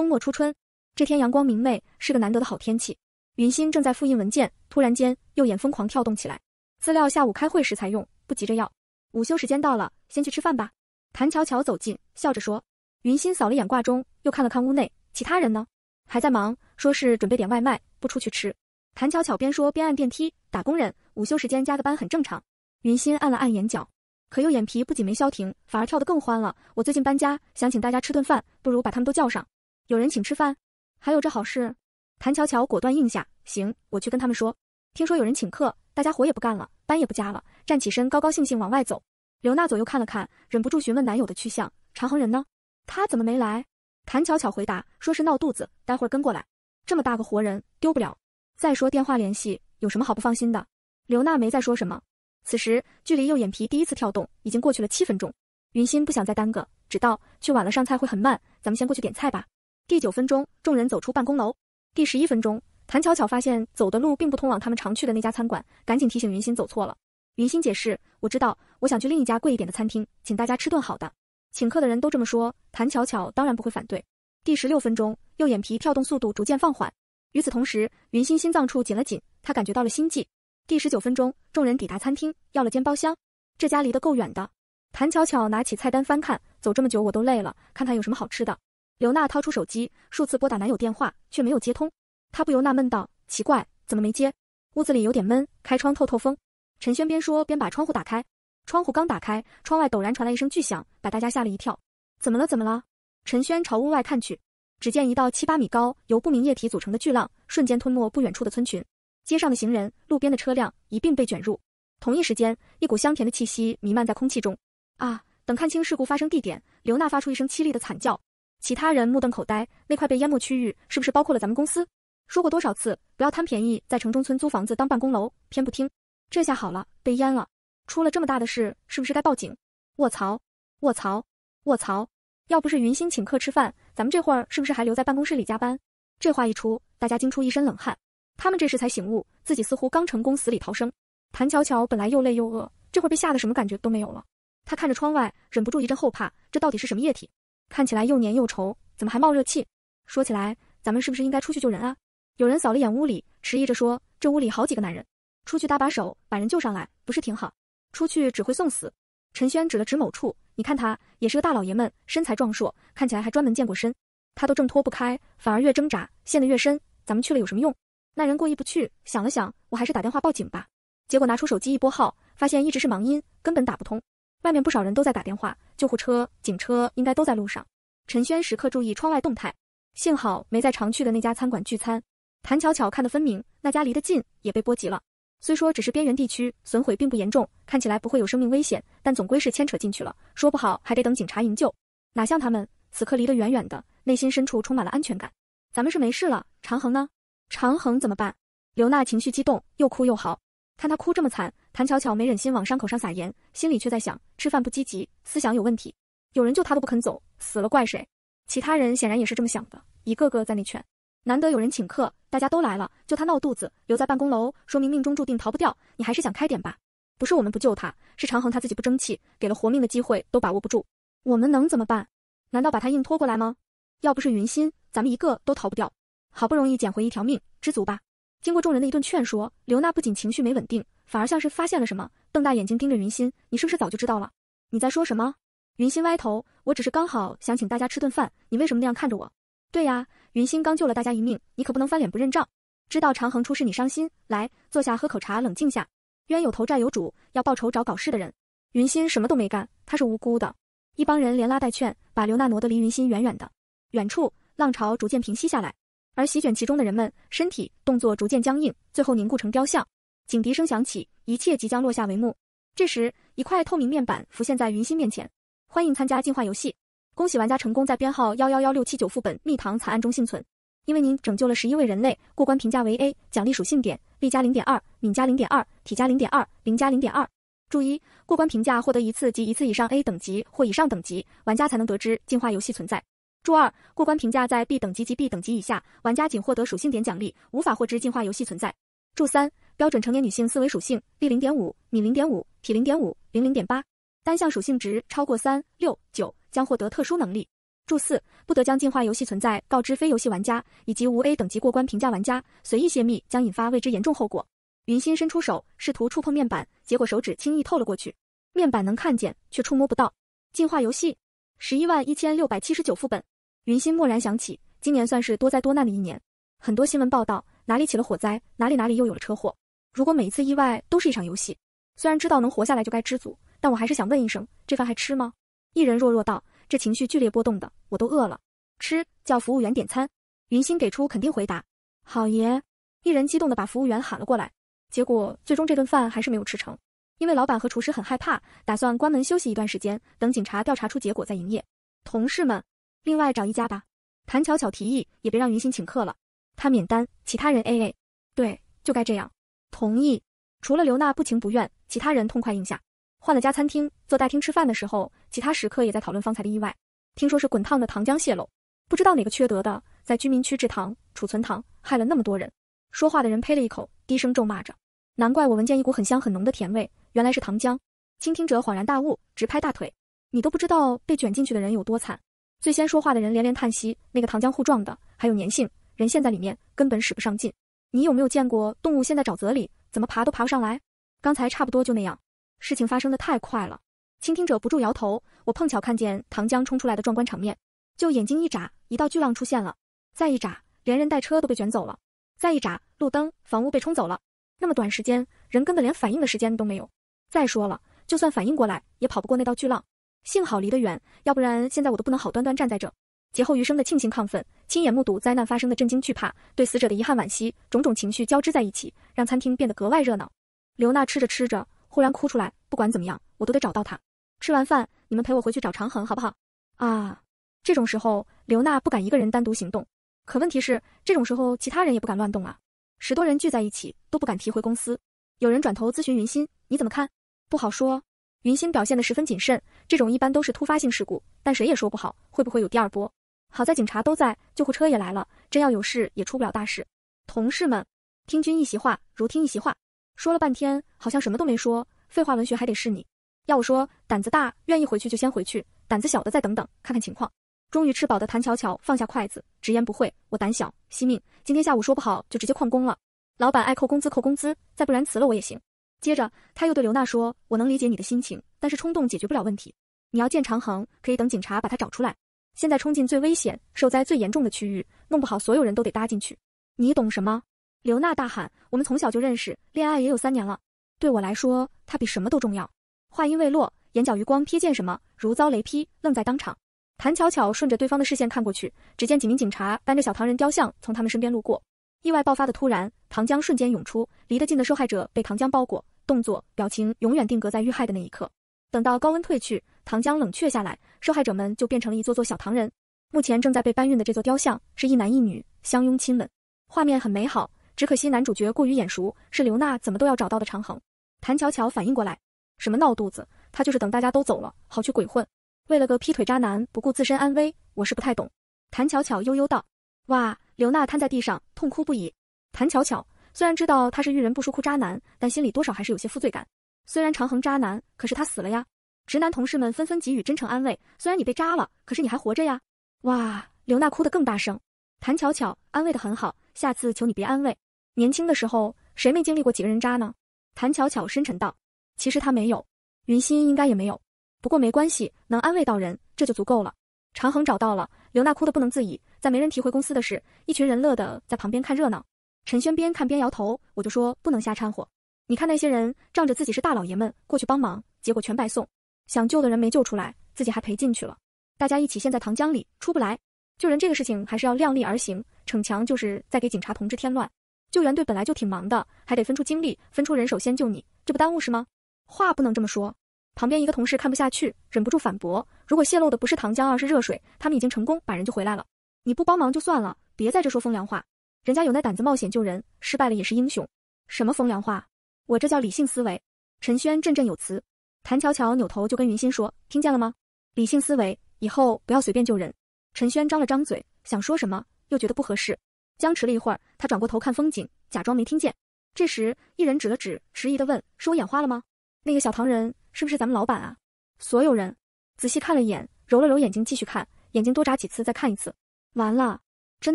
冬末初春，这天阳光明媚，是个难得的好天气。云心正在复印文件，突然间右眼疯狂跳动起来。资料下午开会时才用，不急着要。午休时间到了，先去吃饭吧。谭巧巧走近，笑着说。云心扫了眼挂钟，又看了看屋内，其他人呢？还在忙，说是准备点外卖，不出去吃。谭巧巧边说边按电梯。打工人午休时间加个班很正常。云心按了按眼角，可右眼皮不仅没消停，反而跳得更欢了。我最近搬家，想请大家吃顿饭，不如把他们都叫上。有人请吃饭，还有这好事，谭巧巧果断应下。行，我去跟他们说。听说有人请客，大家活也不干了，班也不加了，站起身，高高兴兴往外走。刘娜左右看了看，忍不住询问男友的去向：常恒人呢？他怎么没来？谭巧巧回答，说是闹肚子，待会儿跟过来。这么大个活人丢不了，再说电话联系有什么好不放心的？刘娜没再说什么。此时距离右眼皮第一次跳动已经过去了七分钟，云心不想再耽搁，只道去晚了上菜会很慢，咱们先过去点菜吧。第九分钟，众人走出办公楼。第十一分钟，谭巧巧发现走的路并不通往他们常去的那家餐馆，赶紧提醒云心走错了。云心解释：“我知道，我想去另一家贵一点的餐厅，请大家吃顿好的。请客的人都这么说，谭巧巧当然不会反对。”第十六分钟，右眼皮跳动速度逐渐放缓。与此同时，云心心脏处紧了紧，她感觉到了心悸。第十九分钟，众人抵达餐厅，要了间包厢。这家离得够远的。谭巧巧拿起菜单翻看，走这么久我都累了，看看有什么好吃的。刘娜掏出手机，数次拨打男友电话，却没有接通。她不由纳闷道：“奇怪，怎么没接？”屋子里有点闷，开窗透透风。陈轩边说边把窗户打开。窗户刚打开，窗外陡然传来一声巨响，把大家吓了一跳。“怎么了？怎么了？”陈轩朝屋外看去，只见一道七八米高、由不明液体组成的巨浪，瞬间吞没不远处的村群，街上的行人、路边的车辆一并被卷入。同一时间，一股香甜的气息弥漫在空气中。啊！等看清事故发生地点，刘娜发出一声凄厉的惨叫。其他人目瞪口呆，那块被淹没区域是不是包括了咱们公司？说过多少次，不要贪便宜在城中村租房子当办公楼，偏不听。这下好了，被淹了。出了这么大的事，是不是该报警？卧槽！卧槽！卧槽！要不是云心请客吃饭，咱们这会儿是不是还留在办公室里加班？这话一出，大家惊出一身冷汗。他们这时才醒悟，自己似乎刚成功死里逃生。谭巧巧本来又累又饿，这会被吓得什么感觉都没有了。她看着窗外，忍不住一阵后怕。这到底是什么液体？看起来又粘又稠，怎么还冒热气？说起来，咱们是不是应该出去救人啊？有人扫了眼屋里，迟疑着说：“这屋里好几个男人，出去搭把手，把人救上来，不是挺好？出去只会送死。”陈轩指了指某处：“你看他，也是个大老爷们，身材壮硕，看起来还专门健过身。他都挣脱不开，反而越挣扎陷得越深。咱们去了有什么用？”那人过意不去，想了想，我还是打电话报警吧。结果拿出手机一拨号，发现一直是忙音，根本打不通。外面不少人都在打电话，救护车、警车应该都在路上。陈轩时刻注意窗外动态，幸好没在常去的那家餐馆聚餐。谭巧巧看得分明，那家离得近，也被波及了。虽说只是边缘地区，损毁并不严重，看起来不会有生命危险，但总归是牵扯进去了，说不好还得等警察营救。哪像他们此刻离得远远的，内心深处充满了安全感。咱们是没事了，长恒呢？长恒怎么办？刘娜情绪激动，又哭又好。看他哭这么惨，谭巧巧没忍心往伤口上撒盐，心里却在想：吃饭不积极，思想有问题。有人救他都不肯走，死了怪谁？其他人显然也是这么想的，一个个在那劝。难得有人请客，大家都来了，就他闹肚子，留在办公楼，说明命中注定逃不掉。你还是想开点吧。不是我们不救他，是长恒他自己不争气，给了活命的机会都把握不住。我们能怎么办？难道把他硬拖过来吗？要不是云心，咱们一个都逃不掉。好不容易捡回一条命，知足吧。经过众人的一顿劝说，刘娜不仅情绪没稳定，反而像是发现了什么，瞪大眼睛盯着云心：“你是不是早就知道了？你在说什么？”云心歪头：“我只是刚好想请大家吃顿饭，你为什么那样看着我？”“对呀，云心刚救了大家一命，你可不能翻脸不认账。”“知道长恒出事你伤心，来，坐下喝口茶，冷静下。冤有头债有主，要报仇找搞事的人。”云心什么都没干，她是无辜的。一帮人连拉带劝，把刘娜挪得离云心远远的。远处，浪潮逐渐平息下来。而席卷其中的人们，身体动作逐渐僵硬，最后凝固成雕像。警笛声响起，一切即将落下帷幕。这时，一块透明面板浮现在云心面前：“欢迎参加进化游戏，恭喜玩家成功在编号幺幺幺六七九副本蜜糖惨案中幸存，因为您拯救了十一位人类。过关评价为 A，奖励属性点力加零点二，敏加零点二，体加零点二，零加零点二。注意，过关评价获得一次及一次以上 A 等级或以上等级，玩家才能得知进化游戏存在。”注二：过关评价在 B 等级及 B 等级以下，玩家仅获得属性点奖励，无法获知进化游戏存在。注三：标准成年女性思维属性：力零点五，米零点五，体零点五，零零点八。单项属性值超过三六九将获得特殊能力。注四：不得将进化游戏存在告知非游戏玩家以及无 A 等级过关评价玩家，随意泄密将引发未知严重后果。云心伸出手试图触碰面板，结果手指轻易透了过去，面板能看见却触摸不到。进化游戏，十一万一千六百七十九副本。云心蓦然想起，今年算是多灾多难的一年，很多新闻报道哪里起了火灾，哪里哪里又有了车祸。如果每一次意外都是一场游戏，虽然知道能活下来就该知足，但我还是想问一声，这饭还吃吗？一人弱弱道：“这情绪剧烈波动的，我都饿了。”吃，叫服务员点餐。云心给出肯定回答：“好爷。”一人激动的把服务员喊了过来，结果最终这顿饭还是没有吃成，因为老板和厨师很害怕，打算关门休息一段时间，等警察调查出结果再营业。同事们。另外找一家吧，谭巧巧提议，也别让云星请客了，他免单，其他人 A A。对，就该这样。同意。除了刘娜不情不愿，其他人痛快应下。换了家餐厅，坐大厅吃饭的时候，其他食客也在讨论方才的意外，听说是滚烫的糖浆泄露，不知道哪个缺德的在居民区制糖、储存糖，害了那么多人。说话的人呸了一口，低声咒骂着，难怪我闻见一股很香很浓的甜味，原来是糖浆。倾听者恍然大悟，直拍大腿，你都不知道被卷进去的人有多惨。最先说话的人连连叹息：“那个糖浆糊状的，还有粘性，人陷在里面根本使不上劲。你有没有见过动物陷在沼泽里，怎么爬都爬不上来？刚才差不多就那样，事情发生的太快了。”倾听者不住摇头。我碰巧看见糖浆冲出来的壮观场面，就眼睛一眨，一道巨浪出现了；再一眨，连人带车都被卷走了；再一眨，路灯、房屋被冲走了。那么短时间，人根本连反应的时间都没有。再说了，就算反应过来，也跑不过那道巨浪。幸好离得远，要不然现在我都不能好端端站在这。劫后余生的庆幸亢奋，亲眼目睹灾难发生的震惊惧怕，对死者的遗憾惋惜，种种情绪交织在一起，让餐厅变得格外热闹。刘娜吃着吃着，忽然哭出来。不管怎么样，我都得找到他。吃完饭，你们陪我回去找长恒，好不好？啊，这种时候，刘娜不敢一个人单独行动。可问题是，这种时候其他人也不敢乱动啊。十多人聚在一起，都不敢提回公司。有人转头咨询云心，你怎么看？不好说。云星表现得十分谨慎，这种一般都是突发性事故，但谁也说不好会不会有第二波。好在警察都在，救护车也来了，真要有事也出不了大事。同事们，听君一席话，如听一席话。说了半天，好像什么都没说。废话文学还得是你。要我说，胆子大，愿意回去就先回去；胆子小的，再等等，看看情况。终于吃饱的谭巧巧放下筷子，直言不讳：“我胆小，惜命。今天下午说不好就直接旷工了。老板爱扣工资扣工资，再不然辞了我也行。”接着，他又对刘娜说：“我能理解你的心情，但是冲动解决不了问题。你要见长恒，可以等警察把他找出来。现在冲进最危险、受灾最严重的区域，弄不好所有人都得搭进去。你懂什么？”刘娜大喊：“我们从小就认识，恋爱也有三年了。对我来说，他比什么都重要。”话音未落，眼角余光瞥见什么，如遭雷劈，愣在当场。谭巧巧顺着对方的视线看过去，只见几名警察搬着小唐人雕像从他们身边路过。意外爆发的突然，糖浆瞬间涌出，离得近的受害者被糖浆包裹，动作、表情永远定格在遇害的那一刻。等到高温退去，糖浆冷却下来，受害者们就变成了一座座小糖人。目前正在被搬运的这座雕像是一男一女相拥亲吻，画面很美好，只可惜男主角过于眼熟，是刘娜怎么都要找到的长恒。谭巧巧反应过来，什么闹肚子？他就是等大家都走了，好去鬼混。为了个劈腿渣男不顾自身安危，我是不太懂。谭巧巧悠悠道。哇！刘娜瘫在地上，痛哭不已。谭巧巧虽然知道他是遇人不淑哭渣男，但心里多少还是有些负罪感。虽然长恒渣男，可是他死了呀！直男同事们纷纷给予真诚安慰。虽然你被渣了，可是你还活着呀！哇！刘娜哭得更大声。谭巧巧安慰得很好，下次求你别安慰。年轻的时候，谁没经历过几个人渣呢？谭巧巧深沉道：“其实他没有，云心应该也没有。不过没关系，能安慰到人，这就足够了。”长恒找到了，刘娜哭得不能自已。在没人提回公司的事，一群人乐得在旁边看热闹。陈轩边看边摇头，我就说不能瞎掺和。你看那些人仗着自己是大老爷们过去帮忙，结果全白送，想救的人没救出来，自己还赔进去了。大家一起陷在糖浆里出不来，救人这个事情还是要量力而行，逞强就是在给警察同志添乱。救援队本来就挺忙的，还得分出精力，分出人手先救你，这不耽误是吗？话不能这么说。旁边一个同事看不下去，忍不住反驳：“如果泄露的不是糖浆，而是热水，他们已经成功把人救回来了。你不帮忙就算了，别在这说风凉话。人家有那胆子冒险救人，失败了也是英雄。什么风凉话？我这叫理性思维。”陈轩振振有词。谭巧巧扭头就跟云心说：“听见了吗？理性思维，以后不要随便救人。”陈轩张了张嘴，想说什么，又觉得不合适，僵持了一会儿，他转过头看风景，假装没听见。这时，一人指了指，迟疑的问：“是我眼花了吗？那个小唐人？”是不是咱们老板啊？所有人仔细看了一眼，揉了揉眼睛，继续看，眼睛多眨几次再看一次。完了，真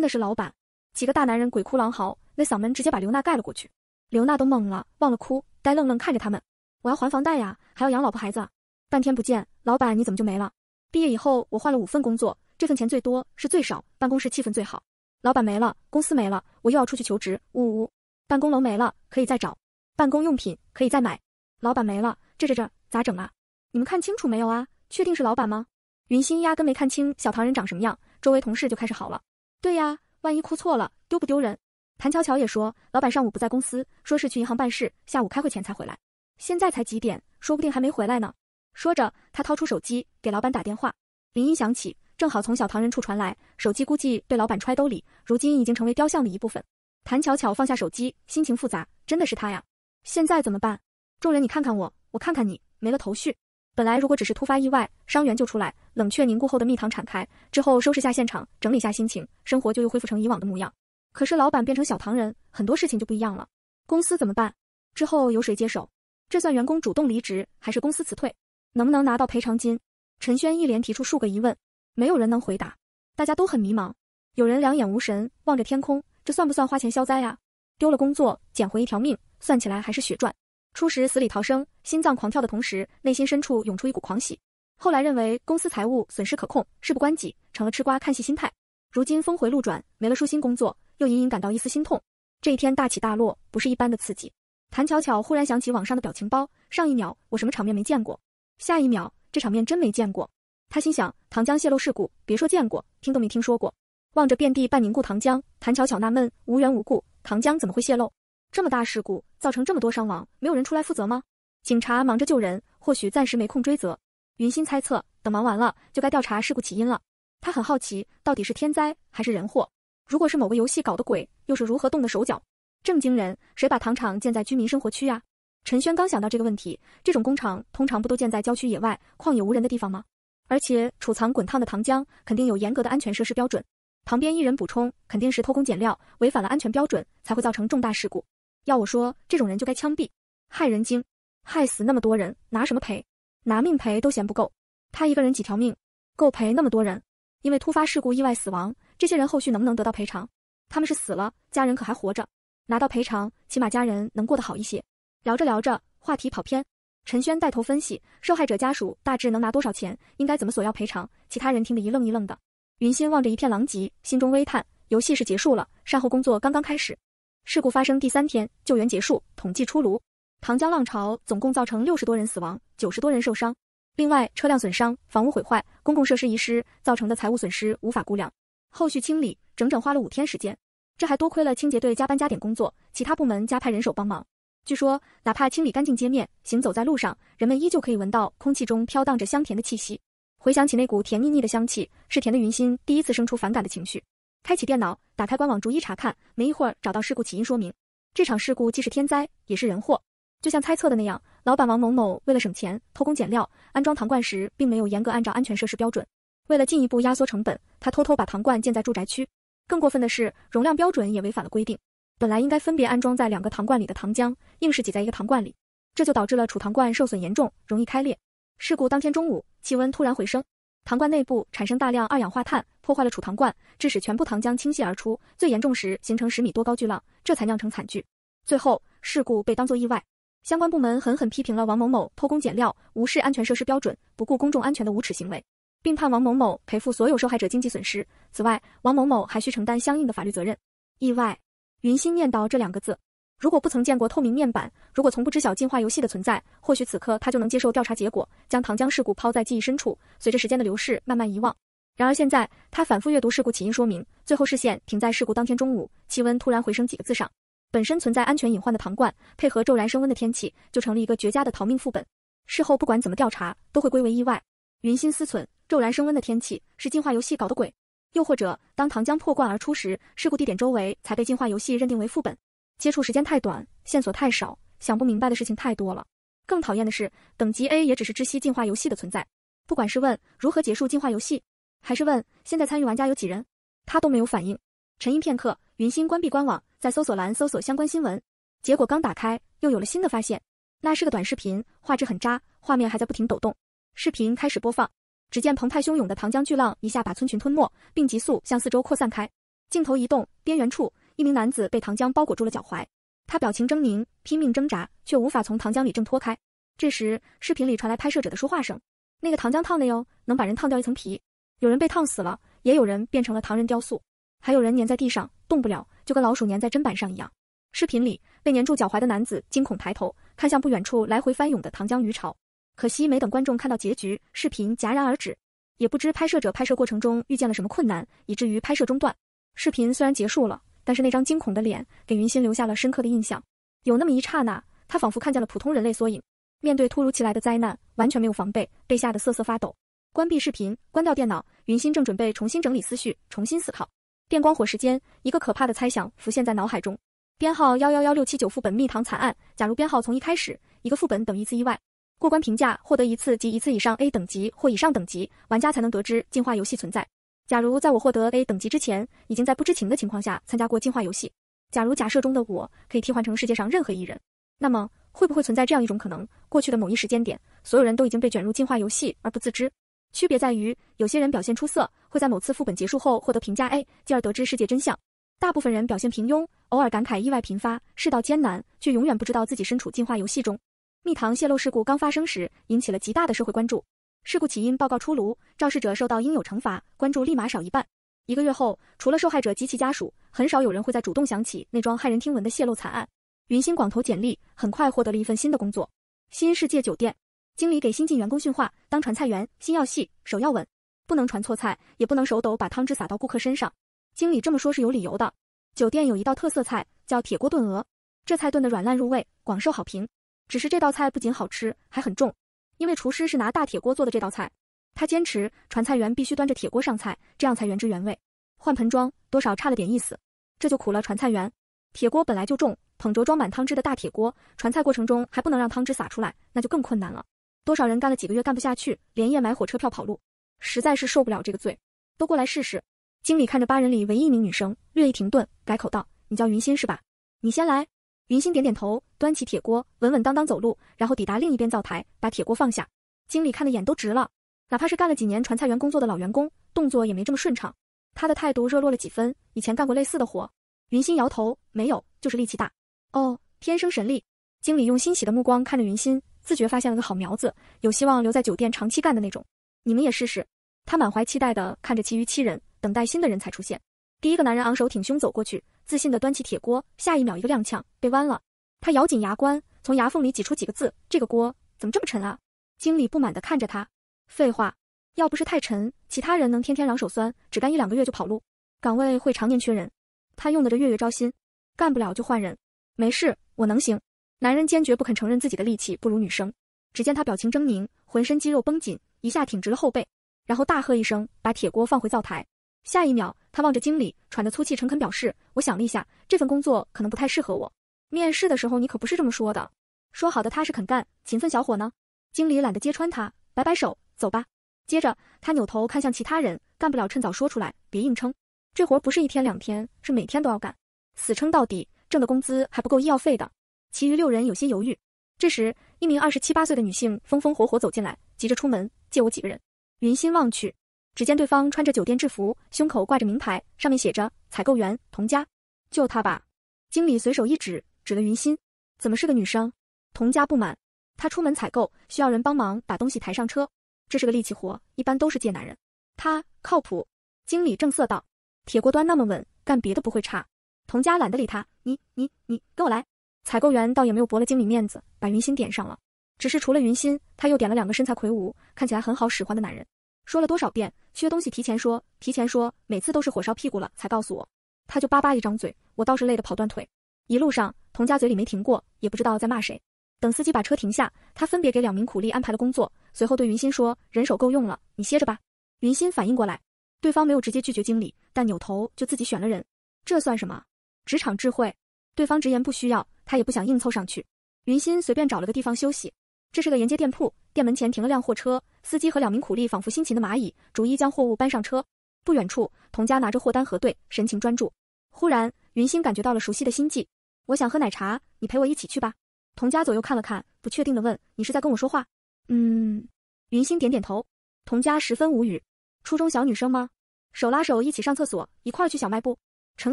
的是老板！几个大男人鬼哭狼嚎，那嗓门直接把刘娜盖了过去。刘娜都懵了，忘了哭，呆愣愣看着他们。我要还房贷呀，还要养老婆孩子。半天不见老板，你怎么就没了？毕业以后我换了五份工作，这份钱最多是最少，办公室气氛最好。老板没了，公司没了，我又要出去求职。呜呜，办公楼没了可以再找，办公用品可以再买。老板没了，这这这。咋整啊？你们看清楚没有啊？确定是老板吗？云心压根没看清小唐人长什么样，周围同事就开始好了。对呀，万一哭错了，丢不丢人？谭巧巧也说，老板上午不在公司，说是去银行办事，下午开会前才回来。现在才几点？说不定还没回来呢。说着，他掏出手机给老板打电话，铃音响起，正好从小唐人处传来。手机估计被老板揣兜里，如今已经成为雕像的一部分。谭巧巧放下手机，心情复杂。真的是他呀！现在怎么办？众人，你看看我，我看看你。没了头绪。本来如果只是突发意外，伤员救出来，冷却凝固后的蜜糖铲开，之后收拾下现场，整理下心情，生活就又恢复成以往的模样。可是老板变成小糖人，很多事情就不一样了。公司怎么办？之后由谁接手？这算员工主动离职还是公司辞退？能不能拿到赔偿金？陈轩一连提出数个疑问，没有人能回答，大家都很迷茫。有人两眼无神，望着天空，这算不算花钱消灾啊？丢了工作，捡回一条命，算起来还是血赚。初时死里逃生。心脏狂跳的同时，内心深处涌出一股狂喜。后来认为公司财务损失可控，事不关己，成了吃瓜看戏心态。如今峰回路转，没了舒心工作，又隐隐感到一丝心痛。这一天大起大落，不是一般的刺激。谭巧巧忽然想起网上的表情包：上一秒我什么场面没见过，下一秒这场面真没见过。她心想：糖浆泄漏事故，别说见过，听都没听说过。望着遍地半凝固糖浆，谭巧巧纳闷：无缘无故糖浆怎么会泄漏？这么大事故，造成这么多伤亡，没有人出来负责吗？警察忙着救人，或许暂时没空追责。云心猜测，等忙完了，就该调查事故起因了。他很好奇，到底是天灾还是人祸？如果是某个游戏搞的鬼，又是如何动的手脚？正经人，谁把糖厂建在居民生活区呀？陈轩刚想到这个问题，这种工厂通常不都建在郊区、野外、旷野无人的地方吗？而且储藏滚烫的糖浆，肯定有严格的安全设施标准。旁边一人补充，肯定是偷工减料，违反了安全标准，才会造成重大事故。要我说，这种人就该枪毙，害人精。害死那么多人，拿什么赔？拿命赔都嫌不够。他一个人几条命，够赔那么多人？因为突发事故意外死亡，这些人后续能不能得到赔偿？他们是死了，家人可还活着，拿到赔偿，起码家人能过得好一些。聊着聊着，话题跑偏。陈轩带头分析受害者家属大致能拿多少钱，应该怎么索要赔偿。其他人听得一愣一愣的。云心望着一片狼藉，心中微叹：游戏是结束了，善后工作刚刚开始。事故发生第三天，救援结束，统计出炉。长江浪潮总共造成六十多人死亡，九十多人受伤。另外，车辆损伤、房屋毁坏、公共设施遗失造成的财物损失无法估量。后续清理整整花了五天时间，这还多亏了清洁队加班加点工作，其他部门加派人手帮忙。据说，哪怕清理干净街面，行走在路上，人们依旧可以闻到空气中飘荡着香甜的气息。回想起那股甜腻腻的香气，是甜的云心第一次生出反感的情绪。开启电脑，打开官网，逐一查看。没一会儿，找到事故起因说明。这场事故既是天灾，也是人祸。就像猜测的那样，老板王某某为了省钱，偷工减料，安装糖罐时并没有严格按照安全设施标准。为了进一步压缩成本，他偷偷把糖罐建在住宅区。更过分的是，容量标准也违反了规定，本来应该分别安装在两个糖罐里的糖浆，硬是挤在一个糖罐里，这就导致了储糖罐受损严重，容易开裂。事故当天中午，气温突然回升，糖罐内部产生大量二氧化碳，破坏了储糖罐，致使全部糖浆倾泻而出。最严重时，形成十米多高巨浪，这才酿成惨剧。最后，事故被当作意外。相关部门狠狠批评了王某某偷工减料、无视安全设施标准、不顾公众安全的无耻行为，并判王某某赔付所有受害者经济损失。此外，王某某还需承担相应的法律责任。意外，云心念到这两个字。如果不曾见过透明面板，如果从不知晓进化游戏的存在，或许此刻他就能接受调查结果，将糖浆事故抛在记忆深处，随着时间的流逝慢慢遗忘。然而现在，他反复阅读事故起因说明，最后视线停在事故当天中午气温突然回升几个字上。本身存在安全隐患的糖罐，配合骤然升温的天气，就成了一个绝佳的逃命副本。事后不管怎么调查，都会归为意外。云心思忖，骤然升温的天气是进化游戏搞的鬼，又或者当糖浆破罐而出时，事故地点周围才被进化游戏认定为副本。接触时间太短，线索太少，想不明白的事情太多了。更讨厌的是，等级 A 也只是知悉进化游戏的存在。不管是问如何结束进化游戏，还是问现在参与玩家有几人，他都没有反应。沉吟片刻，云心关闭官网。在搜索栏搜索相关新闻，结果刚打开又有了新的发现。那是个短视频，画质很渣，画面还在不停抖动。视频开始播放，只见澎湃汹涌的糖浆巨浪一下把村群吞没，并急速向四周扩散开。镜头移动，边缘处一名男子被糖浆包裹住了脚踝，他表情狰狞，拼命挣扎，却无法从糖浆里挣脱开。这时，视频里传来拍摄者的说话声：“那个糖浆烫的哟，能把人烫掉一层皮。有人被烫死了，也有人变成了糖人雕塑，还有人粘在地上动不了。”就跟老鼠粘在砧板上一样，视频里被粘住脚踝的男子惊恐抬头，看向不远处来回翻涌的糖浆鱼潮。可惜没等观众看到结局，视频戛然而止。也不知拍摄者拍摄过程中遇见了什么困难，以至于拍摄中断。视频虽然结束了，但是那张惊恐的脸给云心留下了深刻的印象。有那么一刹那，他仿佛看见了普通人类缩影，面对突如其来的灾难，完全没有防备，被吓得瑟瑟发抖。关闭视频，关掉电脑，云心正准备重新整理思绪，重新思考。电光火石间，一个可怕的猜想浮现在脑海中。编号幺幺幺六七九副本蜜糖惨案。假如编号从一开始，一个副本等一次意外过关评价，获得一次及一次以上 A 等级或以上等级，玩家才能得知进化游戏存在。假如在我获得 A 等级之前，已经在不知情的情况下参加过进化游戏。假如假设中的我可以替换成世界上任何一人，那么会不会存在这样一种可能：过去的某一时间点，所有人都已经被卷入进化游戏而不自知？区别在于，有些人表现出色，会在某次副本结束后获得评价 A，继而得知世界真相；大部分人表现平庸，偶尔感慨意外频发，世道艰难，却永远不知道自己身处进化游戏中。蜜糖泄露事故刚发生时，引起了极大的社会关注，事故起因报告出炉，肇事者受到应有惩罚，关注立马少一半。一个月后，除了受害者及其家属，很少有人会再主动想起那桩骇人听闻的泄露惨案。云星广投简历，很快获得了一份新的工作，新世界酒店。经理给新进员工训话：当传菜员，心要细，手要稳，不能传错菜，也不能手抖把汤汁洒到顾客身上。经理这么说是有理由的。酒店有一道特色菜叫铁锅炖鹅，这菜炖的软烂入味，广受好评。只是这道菜不仅好吃，还很重，因为厨师是拿大铁锅做的这道菜。他坚持传菜员必须端着铁锅上菜，这样才原汁原味。换盆装，多少差了点意思。这就苦了传菜员。铁锅本来就重，捧着装满汤汁的大铁锅，传菜过程中还不能让汤汁洒出来，那就更困难了。多少人干了几个月干不下去，连夜买火车票跑路，实在是受不了这个罪，都过来试试。经理看着八人里唯一一名女生，略一停顿，改口道：“你叫云心是吧？你先来。”云心点点头，端起铁锅，稳稳当当走路，然后抵达另一边灶台，把铁锅放下。经理看的眼都直了，哪怕是干了几年传菜员工作的老员工，动作也没这么顺畅。他的态度热络了几分，以前干过类似的活。云心摇头：“没有，就是力气大，哦，天生神力。”经理用欣喜的目光看着云心。自觉发现了个好苗子，有希望留在酒店长期干的那种。你们也试试。他满怀期待地看着其余七人，等待新的人才出现。第一个男人昂首挺胸走过去，自信地端起铁锅，下一秒一个踉跄，被弯了。他咬紧牙关，从牙缝里挤出几个字：“这个锅怎么这么沉啊？”经理不满地看着他：“废话，要不是太沉，其他人能天天两手酸，只干一两个月就跑路。岗位会常年缺人，他用得着月月招新，干不了就换人。没事，我能行。”男人坚决不肯承认自己的力气不如女生。只见他表情狰狞，浑身肌肉绷紧，一下挺直了后背，然后大喝一声，把铁锅放回灶台。下一秒，他望着经理，喘着粗气，诚恳表示：“我想了一下，这份工作可能不太适合我。”面试的时候你可不是这么说的，说好的踏实肯干，勤奋小伙呢。经理懒得揭穿他，摆摆手，走吧。接着他扭头看向其他人，干不了趁早说出来，别硬撑。这活不是一天两天，是每天都要干，死撑到底，挣的工资还不够医药费的。其余六人有些犹豫。这时，一名二十七八岁的女性风风火火走进来，急着出门。借我几个人。云心望去，只见对方穿着酒店制服，胸口挂着名牌，上面写着“采购员童佳”。救他吧！经理随手一指，指了云心。怎么是个女生？童佳不满。她出门采购，需要人帮忙把东西抬上车，这是个力气活，一般都是借男人。他靠谱。经理正色道：“铁锅端那么稳，干别的不会差。”童佳懒得理他。你、你、你，跟我来。采购员倒也没有驳了经理面子，把云心点上了。只是除了云心，他又点了两个身材魁梧、看起来很好使唤的男人。说了多少遍，缺东西提前说，提前说，每次都是火烧屁股了才告诉我。他就巴巴一张嘴，我倒是累得跑断腿。一路上，童家嘴里没停过，也不知道在骂谁。等司机把车停下，他分别给两名苦力安排了工作，随后对云心说：“人手够用了，你歇着吧。”云心反应过来，对方没有直接拒绝经理，但扭头就自己选了人。这算什么职场智慧？对方直言不需要。他也不想硬凑上去。云心随便找了个地方休息，这是个沿街店铺，店门前停了辆货车，司机和两名苦力仿佛辛勤的蚂蚁，逐一将货物搬上车。不远处，童家拿着货单核对，神情专注。忽然，云心感觉到了熟悉的心悸。我想喝奶茶，你陪我一起去吧。童家左右看了看，不确定的问：“你是在跟我说话？”嗯。云心点点头。童家十分无语：初中小女生吗？手拉手一起上厕所，一块去小卖部？成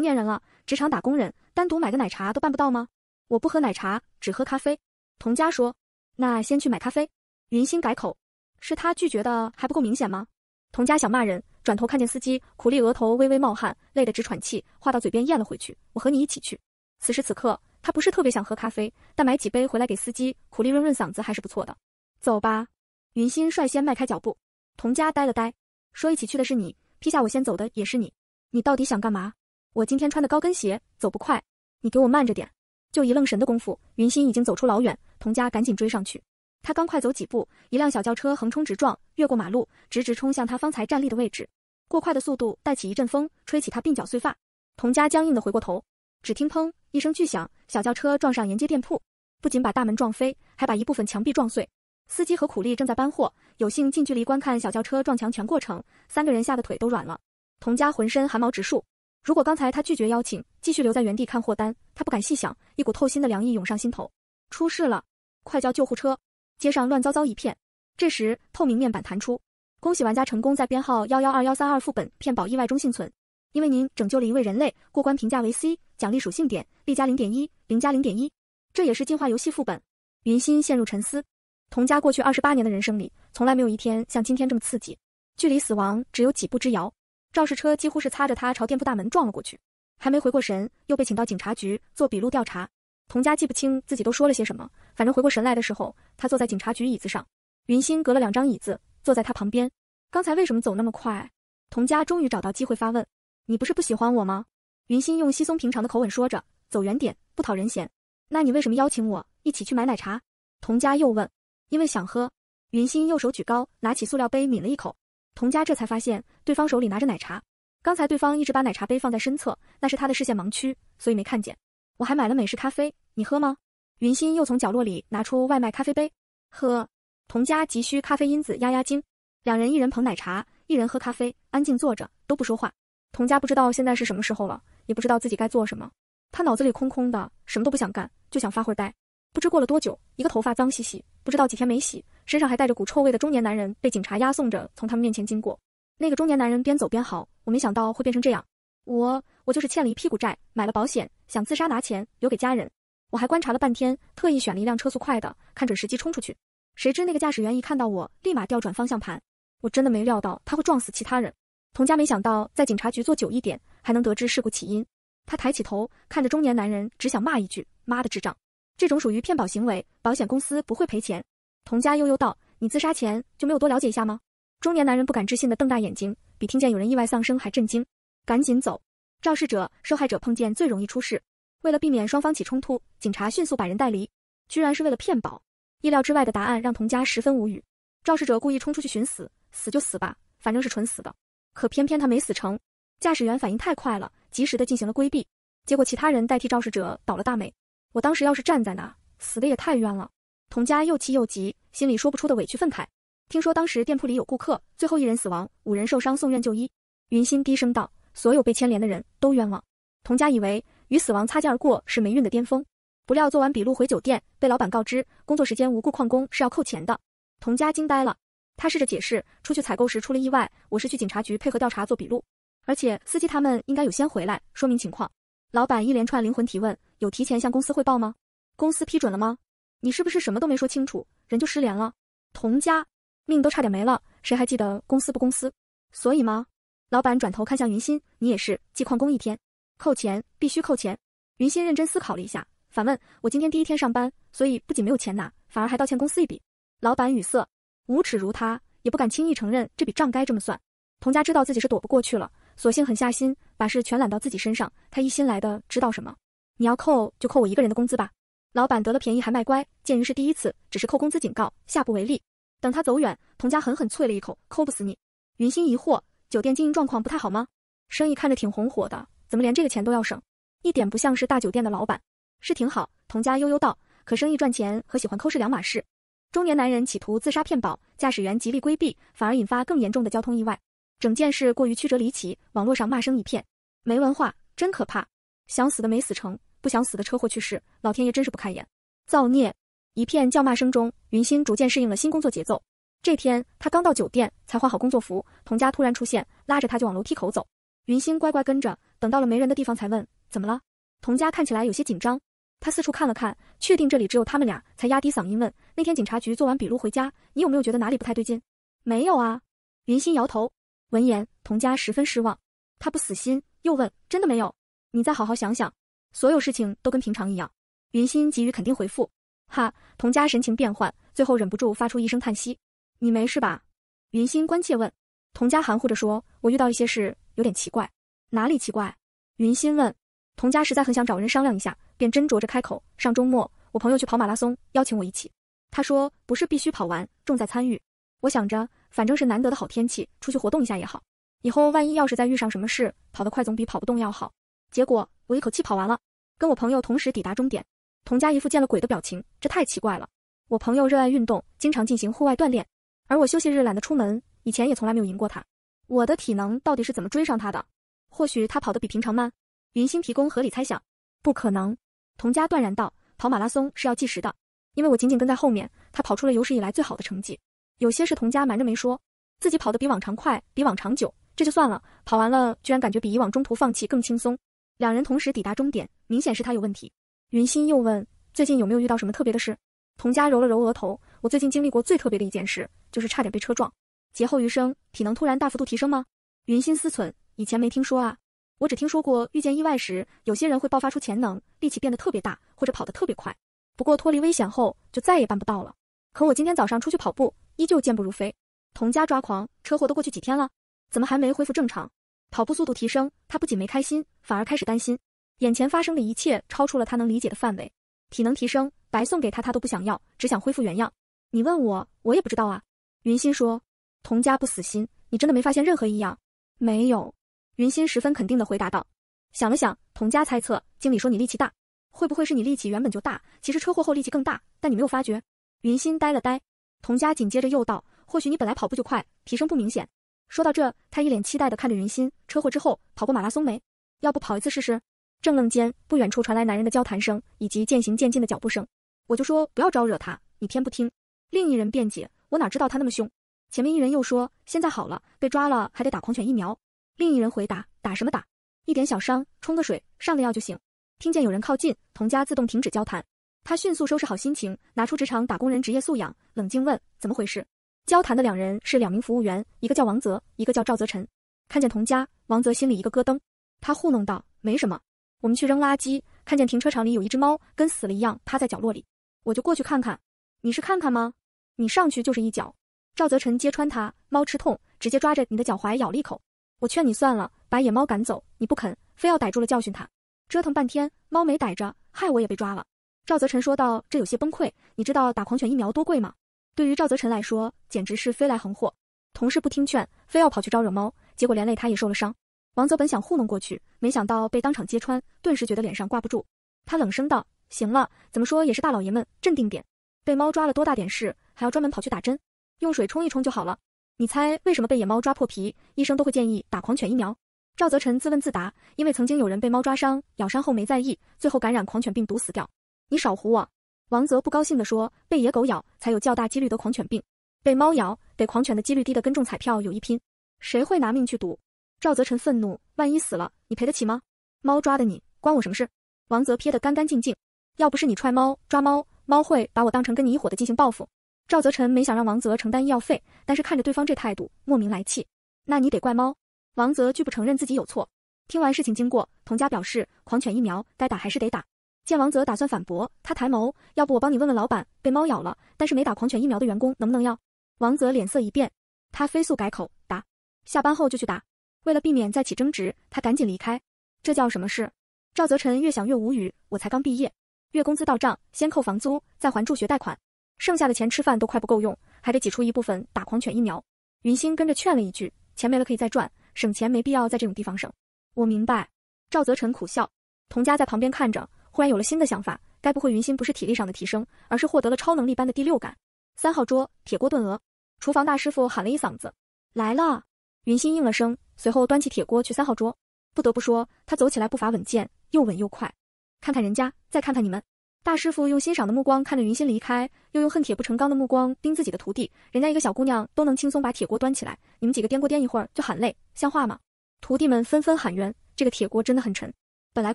年人了，职场打工人，单独买个奶茶都办不到吗？我不喝奶茶，只喝咖啡。童佳说：“那先去买咖啡。”云心改口：“是他拒绝的还不够明显吗？”童佳想骂人，转头看见司机苦力额头微微冒汗，累得直喘气，话到嘴边咽了回去。“我和你一起去。”此时此刻，他不是特别想喝咖啡，但买几杯回来给司机苦力润润嗓子还是不错的。走吧。云心率先迈开脚步，童佳呆了呆，说：“一起去的是你，批下我先走的也是你，你到底想干嘛？”我今天穿的高跟鞋走不快，你给我慢着点。就一愣神的功夫，云心已经走出老远，童家赶紧追上去。他刚快走几步，一辆小轿车横冲直撞，越过马路，直直冲向他方才站立的位置。过快的速度带起一阵风，吹起他鬓角碎发。童家僵硬的回过头，只听砰一声巨响，小轿车撞上沿街店铺，不仅把大门撞飞，还把一部分墙壁撞碎。司机和苦力正在搬货，有幸近距离观看小轿车撞墙全过程，三个人吓得腿都软了。童家浑身汗毛直竖。如果刚才他拒绝邀请，继续留在原地看货单，他不敢细想，一股透心的凉意涌上心头。出事了，快叫救护车！街上乱糟糟一片。这时，透明面板弹出：“恭喜玩家成功在编号幺幺二幺三二副本骗保意外中幸存，因为您拯救了一位人类。过关评价为 C，奖励属性点力加零点一，灵加零点一。”这也是进化游戏副本。云心陷入沉思，童家过去二十八年的人生里，从来没有一天像今天这么刺激，距离死亡只有几步之遥。肇事车几乎是擦着他朝店铺大门撞了过去，还没回过神，又被请到警察局做笔录调查。童家记不清自己都说了些什么，反正回过神来的时候，他坐在警察局椅子上，云心隔了两张椅子坐在他旁边。刚才为什么走那么快？童家终于找到机会发问：“你不是不喜欢我吗？”云心用稀松平常的口吻说着：“走远点，不讨人嫌。”那你为什么邀请我一起去买奶茶？童家又问：“因为想喝。”云心右手举高，拿起塑料杯抿了一口。童家这才发现，对方手里拿着奶茶。刚才对方一直把奶茶杯放在身侧，那是他的视线盲区，所以没看见。我还买了美式咖啡，你喝吗？云心又从角落里拿出外卖咖啡杯，喝。童家急需咖啡因子压压惊。两人一人捧奶茶，一人喝咖啡，安静坐着，都不说话。童家不知道现在是什么时候了，也不知道自己该做什么，他脑子里空空的，什么都不想干，就想发会呆。不知过了多久，一个头发脏兮兮、不知道几天没洗、身上还带着股臭味的中年男人被警察押送着从他们面前经过。那个中年男人边走边嚎：“我没想到会变成这样！我……我就是欠了一屁股债，买了保险，想自杀拿钱留给家人。我还观察了半天，特意选了一辆车速快的，看准时机冲出去。谁知那个驾驶员一看到我，立马调转方向盘。我真的没料到他会撞死其他人。”童家没想到在警察局坐久一点，还能得知事故起因。他抬起头看着中年男人，只想骂一句：“妈的，智障！”这种属于骗保行为，保险公司不会赔钱。童家悠悠道：“你自杀前就没有多了解一下吗？”中年男人不敢置信的瞪大眼睛，比听见有人意外丧生还震惊。赶紧走！肇事者、受害者碰见最容易出事。为了避免双方起冲突，警察迅速把人带离。居然是为了骗保！意料之外的答案让童家十分无语。肇事者故意冲出去寻死，死就死吧，反正是纯死的。可偏偏他没死成，驾驶员反应太快了，及时的进行了规避，结果其他人代替肇事者倒了大霉。我当时要是站在那，死的也太冤了。童家又气又急，心里说不出的委屈愤慨。听说当时店铺里有顾客，最后一人死亡，五人受伤送院就医。云心低声道：“所有被牵连的人都冤枉。”童家以为与死亡擦肩而过是霉运的巅峰，不料做完笔录回酒店，被老板告知工作时间无故旷工是要扣钱的。童家惊呆了，他试着解释：“出去采购时出了意外，我是去警察局配合调查做笔录，而且司机他们应该有先回来说明情况。”老板一连串灵魂提问：有提前向公司汇报吗？公司批准了吗？你是不是什么都没说清楚，人就失联了？童家命都差点没了，谁还记得公司不公司？所以吗？老板转头看向云心，你也是，记旷工一天，扣钱，必须扣钱。云心认真思考了一下，反问：我今天第一天上班，所以不仅没有钱拿，反而还道歉公司一笔。老板语塞，无耻如他，也不敢轻易承认这笔账该这么算。童家知道自己是躲不过去了。索性狠下心，把事全揽到自己身上。他一心来的，知道什么？你要扣就扣我一个人的工资吧。老板得了便宜还卖乖，鉴于是第一次，只是扣工资警告，下不为例。等他走远，童家狠狠啐了一口：“抠不死你。”云心疑惑：酒店经营状况不太好吗？生意看着挺红火的，怎么连这个钱都要省？一点不像是大酒店的老板。是挺好。童家悠悠道：“可生意赚钱和喜欢抠是两码事。”中年男人企图自杀骗保，驾驶员极力规避，反而引发更严重的交通意外。整件事过于曲折离奇，网络上骂声一片，没文化真可怕！想死的没死成，不想死的车祸去世，老天爷真是不开眼，造孽！一片叫骂声中，云心逐渐适应了新工作节奏。这天，他刚到酒店，才换好工作服，童家突然出现，拉着他就往楼梯口走。云星乖乖跟着，等到了没人的地方，才问：“怎么了？”童家看起来有些紧张，他四处看了看，确定这里只有他们俩，才压低嗓音问：“那天警察局做完笔录回家，你有没有觉得哪里不太对劲？”“没有啊。”云星摇头。闻言，童家十分失望。他不死心，又问：“真的没有？你再好好想想。”所有事情都跟平常一样。云心给予肯定回复。哈，童家神情变幻，最后忍不住发出一声叹息。“你没事吧？”云心关切问。童家含糊着说：“我遇到一些事，有点奇怪。”哪里奇怪？云心问。童家实在很想找人商量一下，便斟酌着开口：“上周末，我朋友去跑马拉松，邀请我一起。他说不是必须跑完，重在参与。我想着……”反正是难得的好天气，出去活动一下也好。以后万一要是再遇上什么事，跑得快总比跑不动要好。结果我一口气跑完了，跟我朋友同时抵达终点。童家一副见了鬼的表情，这太奇怪了。我朋友热爱运动，经常进行户外锻炼，而我休息日懒得出门，以前也从来没有赢过他。我的体能到底是怎么追上他的？或许他跑得比平常慢。云星提供合理猜想，不可能。童家断然道，跑马拉松是要计时的，因为我紧紧跟在后面，他跑出了有史以来最好的成绩。有些是童家瞒着没说，自己跑得比往常快，比往常久，这就算了。跑完了，居然感觉比以往中途放弃更轻松。两人同时抵达终点，明显是他有问题。云心又问，最近有没有遇到什么特别的事？童家揉了揉额头，我最近经历过最特别的一件事，就是差点被车撞，劫后余生，体能突然大幅度提升吗？云心思忖，以前没听说啊，我只听说过遇见意外时，有些人会爆发出潜能，力气变得特别大，或者跑得特别快。不过脱离危险后，就再也办不到了。可我今天早上出去跑步，依旧健步如飞。童家抓狂，车祸都过去几天了，怎么还没恢复正常？跑步速度提升，他不仅没开心，反而开始担心，眼前发生的一切超出了他能理解的范围。体能提升，白送给他他都不想要，只想恢复原样。你问我，我也不知道啊。云心说，童家不死心，你真的没发现任何异样？没有。云心十分肯定的回答道。想了想，童家猜测，经理说你力气大，会不会是你力气原本就大，其实车祸后力气更大，但你没有发觉？云心呆了呆，童佳紧接着又道：“或许你本来跑步就快，提升不明显。”说到这，他一脸期待地看着云心。车祸之后跑过马拉松没？要不跑一次试试？正愣间，不远处传来男人的交谈声以及渐行渐近的脚步声。我就说不要招惹他，你偏不听。另一人辩解：“我哪知道他那么凶。”前面一人又说：“现在好了，被抓了还得打狂犬疫苗。”另一人回答：“打什么打？一点小伤，冲个水，上个药就行。”听见有人靠近，童家自动停止交谈。他迅速收拾好心情，拿出职场打工人职业素养，冷静问怎么回事。交谈的两人是两名服务员，一个叫王泽，一个叫赵泽辰。看见童家，王泽心里一个咯噔，他糊弄道：“没什么，我们去扔垃圾，看见停车场里有一只猫，跟死了一样趴在角落里，我就过去看看。你是看看吗？你上去就是一脚。”赵泽辰揭穿他，猫吃痛，直接抓着你的脚踝咬了一口。我劝你算了，把野猫赶走，你不肯，非要逮住了教训它。折腾半天，猫没逮着，害我也被抓了。赵泽辰说道：“这有些崩溃，你知道打狂犬疫苗多贵吗？对于赵泽辰来说，简直是飞来横祸。同事不听劝，非要跑去招惹猫，结果连累他也受了伤。王泽本想糊弄过去，没想到被当场揭穿，顿时觉得脸上挂不住。他冷声道：‘行了，怎么说也是大老爷们，镇定点。被猫抓了多大点事，还要专门跑去打针？用水冲一冲就好了。你猜为什么被野猫抓破皮，医生都会建议打狂犬疫苗？’赵泽辰自问自答：‘因为曾经有人被猫抓伤、咬伤后没在意，最后感染狂犬病毒死掉。’”你少唬我！王泽不高兴地说：“被野狗咬才有较大几率得狂犬病，被猫咬得狂犬的几率低的跟中彩票有一拼，谁会拿命去赌？”赵泽臣愤怒：“万一死了，你赔得起吗？猫抓的你，关我什么事？”王泽撇得干干净净：“要不是你踹猫抓猫，猫会把我当成跟你一伙的进行报复。”赵泽臣没想让王泽承担医药费，但是看着对方这态度，莫名来气。那你得怪猫。王泽拒不承认自己有错。听完事情经过，童家表示狂犬疫苗该打还是得打。见王泽打算反驳，他抬眸，要不我帮你问问老板，被猫咬了但是没打狂犬疫苗的员工能不能要？王泽脸色一变，他飞速改口，打，下班后就去打。为了避免再起争执，他赶紧离开。这叫什么事？赵泽臣越想越无语。我才刚毕业，月工资到账先扣房租，再还助学贷款，剩下的钱吃饭都快不够用，还得挤出一部分打狂犬疫苗。云星跟着劝了一句，钱没了可以再赚，省钱没必要在这种地方省。我明白。赵泽臣苦笑。童家在旁边看着。忽然有了新的想法，该不会云心不是体力上的提升，而是获得了超能力般的第六感？三号桌铁锅炖鹅，厨房大师傅喊了一嗓子，来了。云心应了声，随后端起铁锅去三号桌。不得不说，他走起来步伐稳健，又稳又快。看看人家，再看看你们，大师傅用欣赏的目光看着云心离开，又用恨铁不成钢的目光盯自己的徒弟。人家一个小姑娘都能轻松把铁锅端起来，你们几个掂锅掂一会儿就喊累，像话吗？徒弟们纷纷喊冤，这个铁锅真的很沉，本来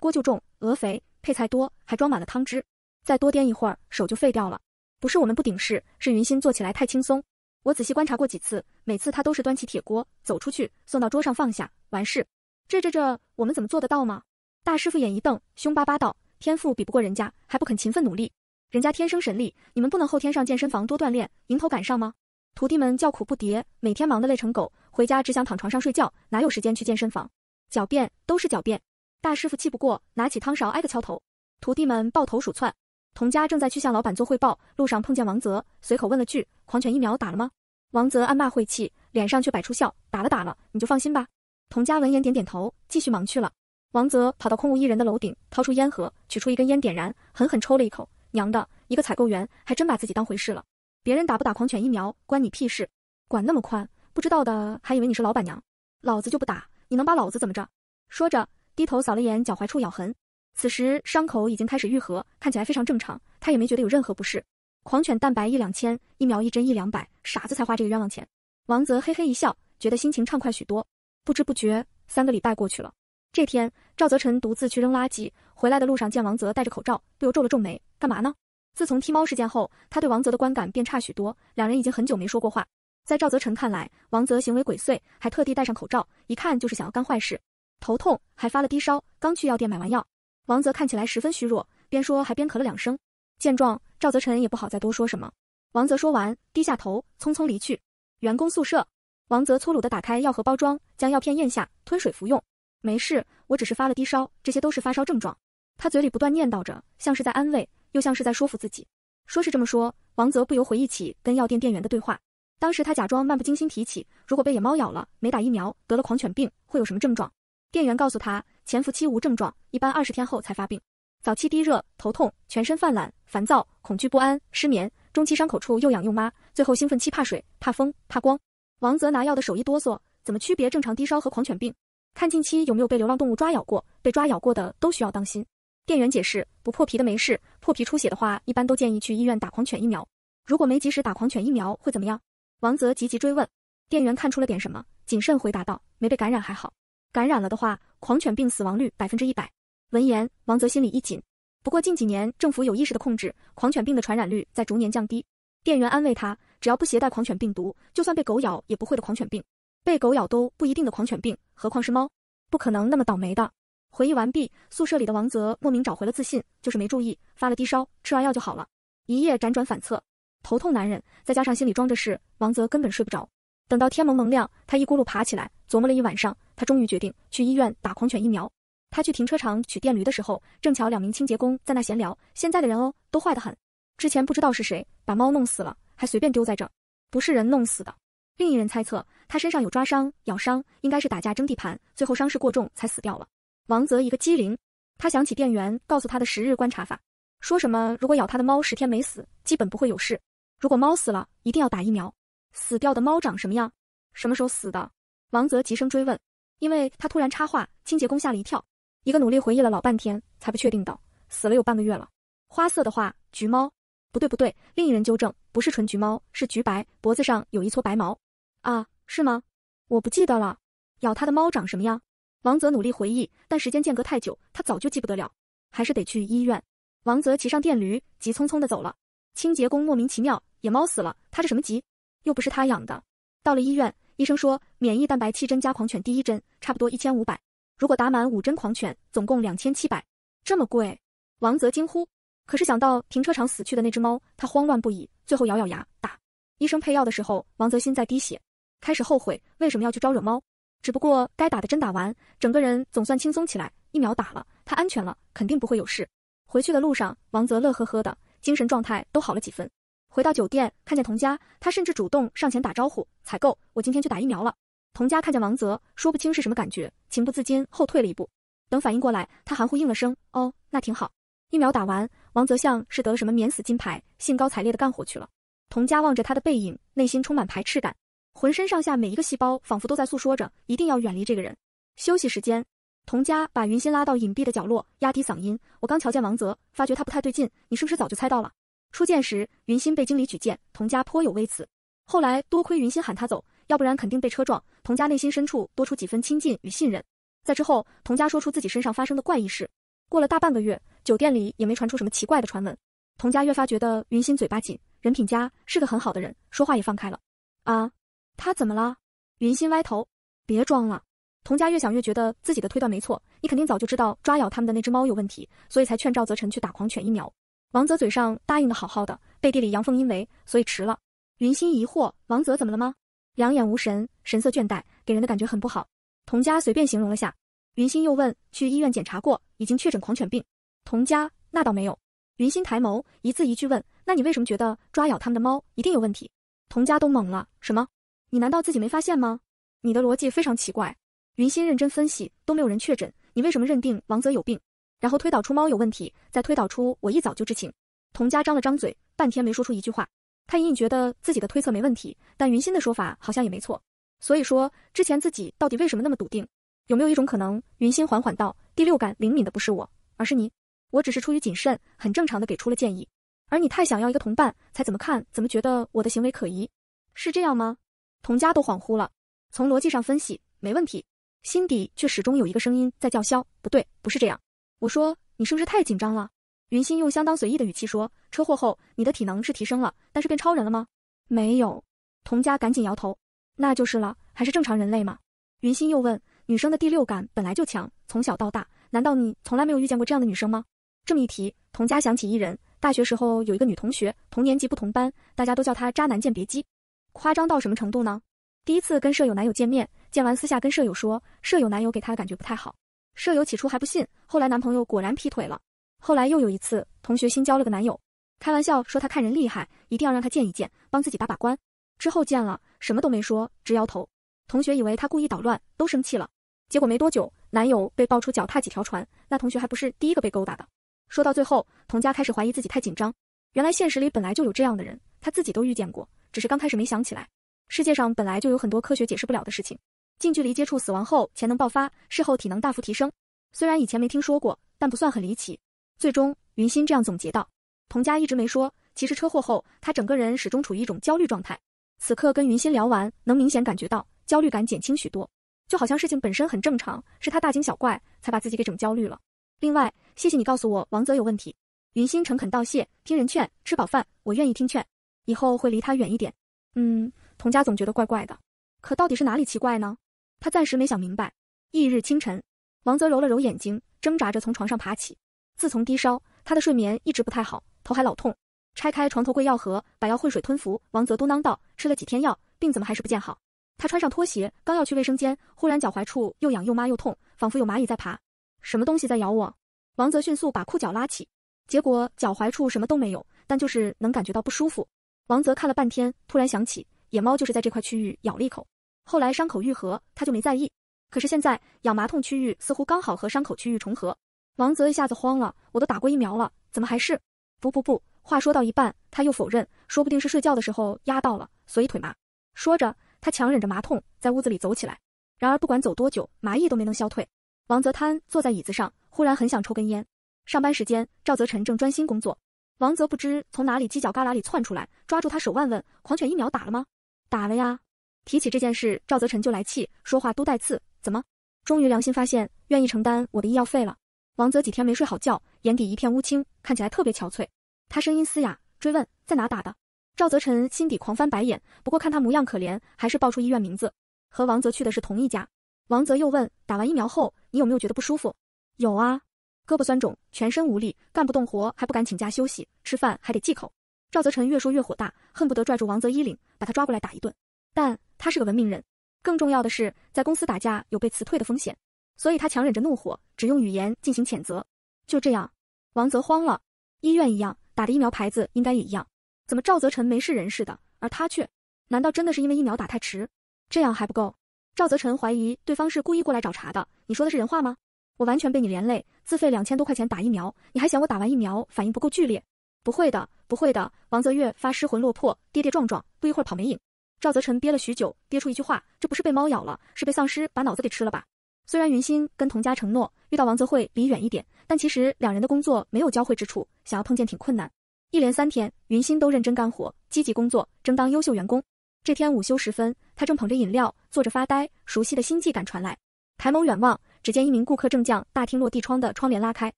锅就重，鹅肥。配菜多，还装满了汤汁，再多颠一会儿手就废掉了。不是我们不顶事，是云心做起来太轻松。我仔细观察过几次，每次他都是端起铁锅，走出去，送到桌上放下，完事。这这这，我们怎么做得到吗？大师傅眼一瞪，凶巴巴道：“天赋比不过人家，还不肯勤奋努力，人家天生神力，你们不能后天上健身房多锻炼，迎头赶上吗？”徒弟们叫苦不迭，每天忙得累成狗，回家只想躺床上睡觉，哪有时间去健身房？狡辩，都是狡辩。大师傅气不过，拿起汤勺挨个敲头，徒弟们抱头鼠窜。童家正在去向老板做汇报，路上碰见王泽，随口问了句：“狂犬疫苗打了吗？”王泽暗骂晦气，脸上却摆出笑：“打了打了，你就放心吧。”童家闻言点点头，继续忙去了。王泽跑到空无一人的楼顶，掏出烟盒，取出一根烟点燃，狠狠抽了一口。娘的，一个采购员还真把自己当回事了。别人打不打狂犬疫苗关你屁事，管那么宽，不知道的还以为你是老板娘。老子就不打，你能把老子怎么着？说着。低头扫了眼脚踝处咬痕，此时伤口已经开始愈合，看起来非常正常，他也没觉得有任何不适。狂犬蛋白一两千，疫苗一针一两百，傻子才花这个冤枉钱。王泽嘿嘿一笑，觉得心情畅快许多。不知不觉三个礼拜过去了，这天赵泽辰独自去扔垃圾，回来的路上见王泽戴着口罩，不由皱了皱眉，干嘛呢？自从踢猫事件后，他对王泽的观感变差许多，两人已经很久没说过话。在赵泽辰看来，王泽行为鬼祟，还特地戴上口罩，一看就是想要干坏事。头痛，还发了低烧，刚去药店买完药。王泽看起来十分虚弱，边说还边咳了两声。见状，赵泽臣也不好再多说什么。王泽说完，低下头，匆匆离去。员工宿舍，王泽粗鲁的打开药盒包装，将药片咽下，吞水服用。没事，我只是发了低烧，这些都是发烧症状。他嘴里不断念叨着，像是在安慰，又像是在说服自己。说是这么说，王泽不由回忆起跟药店店员的对话。当时他假装漫不经心提起，如果被野猫咬了，没打疫苗，得了狂犬病会有什么症状。店员告诉他，潜伏期无症状，一般二十天后才发病。早期低热、头痛、全身泛懒、烦躁、恐惧不安、失眠；中期伤口处又痒又麻；最后兴奋期怕水、怕风、怕光。王泽拿药的手一哆嗦，怎么区别正常低烧和狂犬病？看近期有没有被流浪动物抓咬过，被抓咬过的都需要当心。店员解释，不破皮的没事，破皮出血的话，一般都建议去医院打狂犬疫苗。如果没及时打狂犬疫苗会怎么样？王泽急急追问。店员看出了点什么，谨慎回答道，没被感染还好。感染了的话，狂犬病死亡率百分之一百。闻言，王泽心里一紧。不过近几年，政府有意识的控制狂犬病的传染率，在逐年降低。店员安慰他，只要不携带狂犬病毒，就算被狗咬也不会的狂犬病，被狗咬都不一定的狂犬病，何况是猫，不可能那么倒霉的。回忆完毕，宿舍里的王泽莫名找回了自信，就是没注意发了低烧，吃完药就好了。一夜辗转反侧，头痛难忍，再加上心里装着事，王泽根本睡不着。等到天蒙蒙亮，他一咕噜爬起来，琢磨了一晚上。他终于决定去医院打狂犬疫苗。他去停车场取电驴的时候，正巧两名清洁工在那闲聊。现在的人哦，都坏得很。之前不知道是谁把猫弄死了，还随便丢在这，儿，不是人弄死的。另一人猜测他身上有抓伤、咬伤，应该是打架争地盘，最后伤势过重才死掉了。王泽一个机灵，他想起店员告诉他的十日观察法，说什么如果咬他的猫十天没死，基本不会有事；如果猫死了，一定要打疫苗。死掉的猫长什么样？什么时候死的？王泽急声追问。因为他突然插话，清洁工吓了一跳。一个努力回忆了老半天，才不确定道：“死了有半个月了。”花色的话，橘猫？不对，不对，另一人纠正：“不是纯橘猫，是橘白，脖子上有一撮白毛。”啊，是吗？我不记得了。咬他的猫长什么样？王泽努力回忆，但时间间隔太久，他早就记不得了。还是得去医院。王泽骑上电驴，急匆匆的走了。清洁工莫名其妙，野猫死了，他这什么急？又不是他养的。到了医院。医生说，免疫蛋白七针加狂犬第一针，差不多一千五百。如果打满五针狂犬，总共两千七百。这么贵，王泽惊呼。可是想到停车场死去的那只猫，他慌乱不已。最后咬咬牙打。医生配药的时候，王泽心在滴血，开始后悔为什么要去招惹猫。只不过该打的针打完，整个人总算轻松起来。疫苗打了，他安全了，肯定不会有事。回去的路上，王泽乐呵呵的，精神状态都好了几分。回到酒店，看见童家，他甚至主动上前打招呼。采购，我今天去打疫苗了。童家看见王泽，说不清是什么感觉，情不自禁后退了一步。等反应过来，他含糊应了声，哦，那挺好。疫苗打完，王泽像是得了什么免死金牌，兴高采烈的干活去了。童家望着他的背影，内心充满排斥感，浑身上下每一个细胞仿佛都在诉说着一定要远离这个人。休息时间，童家把云心拉到隐蔽的角落，压低嗓音，我刚瞧见王泽，发觉他不太对劲，你是不是早就猜到了？初见时，云心被经理举荐，童家颇有微词。后来多亏云心喊他走，要不然肯定被车撞。童家内心深处多出几分亲近与信任。在之后，童家说出自己身上发生的怪异事。过了大半个月，酒店里也没传出什么奇怪的传闻。童家越发觉得云心嘴巴紧，人品佳，是个很好的人，说话也放开了。啊，他怎么了？云心歪头，别装了。童家越想越觉得自己的推断没错，你肯定早就知道抓咬他们的那只猫有问题，所以才劝赵泽辰去打狂犬疫苗。王泽嘴上答应的好好的，背地里阳奉阴违，所以迟了。云心疑惑：王泽怎么了吗？两眼无神，神色倦怠，给人的感觉很不好。童家随便形容了下，云心又问：去医院检查过，已经确诊狂犬病？童家那倒没有。云心抬眸，一字一句问：那你为什么觉得抓咬他们的猫一定有问题？童家都懵了，什么？你难道自己没发现吗？你的逻辑非常奇怪。云心认真分析，都没有人确诊，你为什么认定王泽有病？然后推导出猫有问题，再推导出我一早就知情。童家张了张嘴，半天没说出一句话。他隐隐觉得自己的推测没问题，但云心的说法好像也没错。所以说之前自己到底为什么那么笃定？有没有一种可能？云心缓缓道：“第六感灵敏的不是我，而是你。我只是出于谨慎，很正常的给出了建议。而你太想要一个同伴，才怎么看怎么觉得我的行为可疑。是这样吗？”童家都恍惚了。从逻辑上分析没问题，心底却始终有一个声音在叫嚣：不对，不是这样。我说你是不是太紧张了？云心用相当随意的语气说：“车祸后你的体能是提升了，但是变超人了吗？没有。”童家赶紧摇头。那就是了，还是正常人类吗？云心又问。女生的第六感本来就强，从小到大，难道你从来没有遇见过这样的女生吗？这么一提，童家想起一人，大学时候有一个女同学，同年级不同班，大家都叫她“渣男鉴别机”。夸张到什么程度呢？第一次跟舍友男友见面，见完私下跟舍友说，舍友男友给她的感觉不太好。舍友起初还不信，后来男朋友果然劈腿了。后来又有一次，同学新交了个男友，开玩笑说他看人厉害，一定要让他见一见，帮自己把把关。之后见了，什么都没说，直摇头。同学以为他故意捣乱，都生气了。结果没多久，男友被爆出脚踏几条船，那同学还不是第一个被勾搭的。说到最后，童佳开始怀疑自己太紧张。原来现实里本来就有这样的人，他自己都遇见过，只是刚开始没想起来。世界上本来就有很多科学解释不了的事情。近距离接触死亡后潜能爆发，事后体能大幅提升。虽然以前没听说过，但不算很离奇。最终，云心这样总结道：“童家一直没说，其实车祸后他整个人始终处于一种焦虑状态。此刻跟云心聊完，能明显感觉到焦虑感减轻许多，就好像事情本身很正常，是他大惊小怪才把自己给整焦虑了。另外，谢谢你告诉我王泽有问题。”云心诚恳道谢。听人劝，吃饱饭，我愿意听劝，以后会离他远一点。嗯，童家总觉得怪怪的，可到底是哪里奇怪呢？他暂时没想明白。翌日清晨，王泽揉了揉眼睛，挣扎着从床上爬起。自从低烧，他的睡眠一直不太好，头还老痛。拆开床头柜药盒，把药混水吞服。王泽嘟囔道：“吃了几天药，病怎么还是不见好？”他穿上拖鞋，刚要去卫生间，忽然脚踝处又痒又麻又痛，仿佛有蚂蚁在爬，什么东西在咬我？王泽迅速把裤脚拉起，结果脚踝处什么都没有，但就是能感觉到不舒服。王泽看了半天，突然想起，野猫就是在这块区域咬了一口。后来伤口愈合，他就没在意。可是现在，痒麻痛区域似乎刚好和伤口区域重合，王泽一下子慌了。我都打过疫苗了，怎么还是？不不不，话说到一半，他又否认，说不定是睡觉的时候压到了，所以腿麻。说着，他强忍着麻痛，在屋子里走起来。然而不管走多久，麻意都没能消退。王泽瘫坐在椅子上，忽然很想抽根烟。上班时间，赵泽辰正专心工作，王泽不知从哪里犄角旮旯里窜出来，抓住他手腕问：“狂犬疫苗打了吗？”“打了呀。”提起这件事，赵泽辰就来气，说话都带刺。怎么，终于良心发现，愿意承担我的医药费了？王泽几天没睡好觉，眼底一片乌青，看起来特别憔悴。他声音嘶哑，追问在哪打的？赵泽辰心底狂翻白眼，不过看他模样可怜，还是报出医院名字。和王泽去的是同一家。王泽又问，打完疫苗后你有没有觉得不舒服？有啊，胳膊酸肿，全身无力，干不动活，还不敢请假休息，吃饭还得忌口。赵泽辰越说越火大，恨不得拽住王泽衣领，把他抓过来打一顿。但。他是个文明人，更重要的是，在公司打架有被辞退的风险，所以他强忍着怒火，只用语言进行谴责。就这样，王泽慌了，医院一样打的疫苗牌子应该也一样，怎么赵泽辰没事人似的，而他却？难道真的是因为疫苗打太迟？这样还不够？赵泽辰怀疑对方是故意过来找茬的。你说的是人话吗？我完全被你连累，自费两千多块钱打疫苗，你还嫌我打完疫苗反应不够剧烈？不会的，不会的！王泽月发失魂落魄，跌跌撞撞，不一会儿跑没影。赵泽晨憋了许久，憋出一句话：“这不是被猫咬了，是被丧尸把脑子给吃了吧？”虽然云心跟童家承诺遇到王泽慧离远一点，但其实两人的工作没有交汇之处，想要碰见挺困难。一连三天，云心都认真干活，积极工作，争当优秀员工。这天午休时分，他正捧着饮料坐着发呆，熟悉的心悸感传来，抬眸远望，只见一名顾客正将大厅落地窗的窗帘拉开，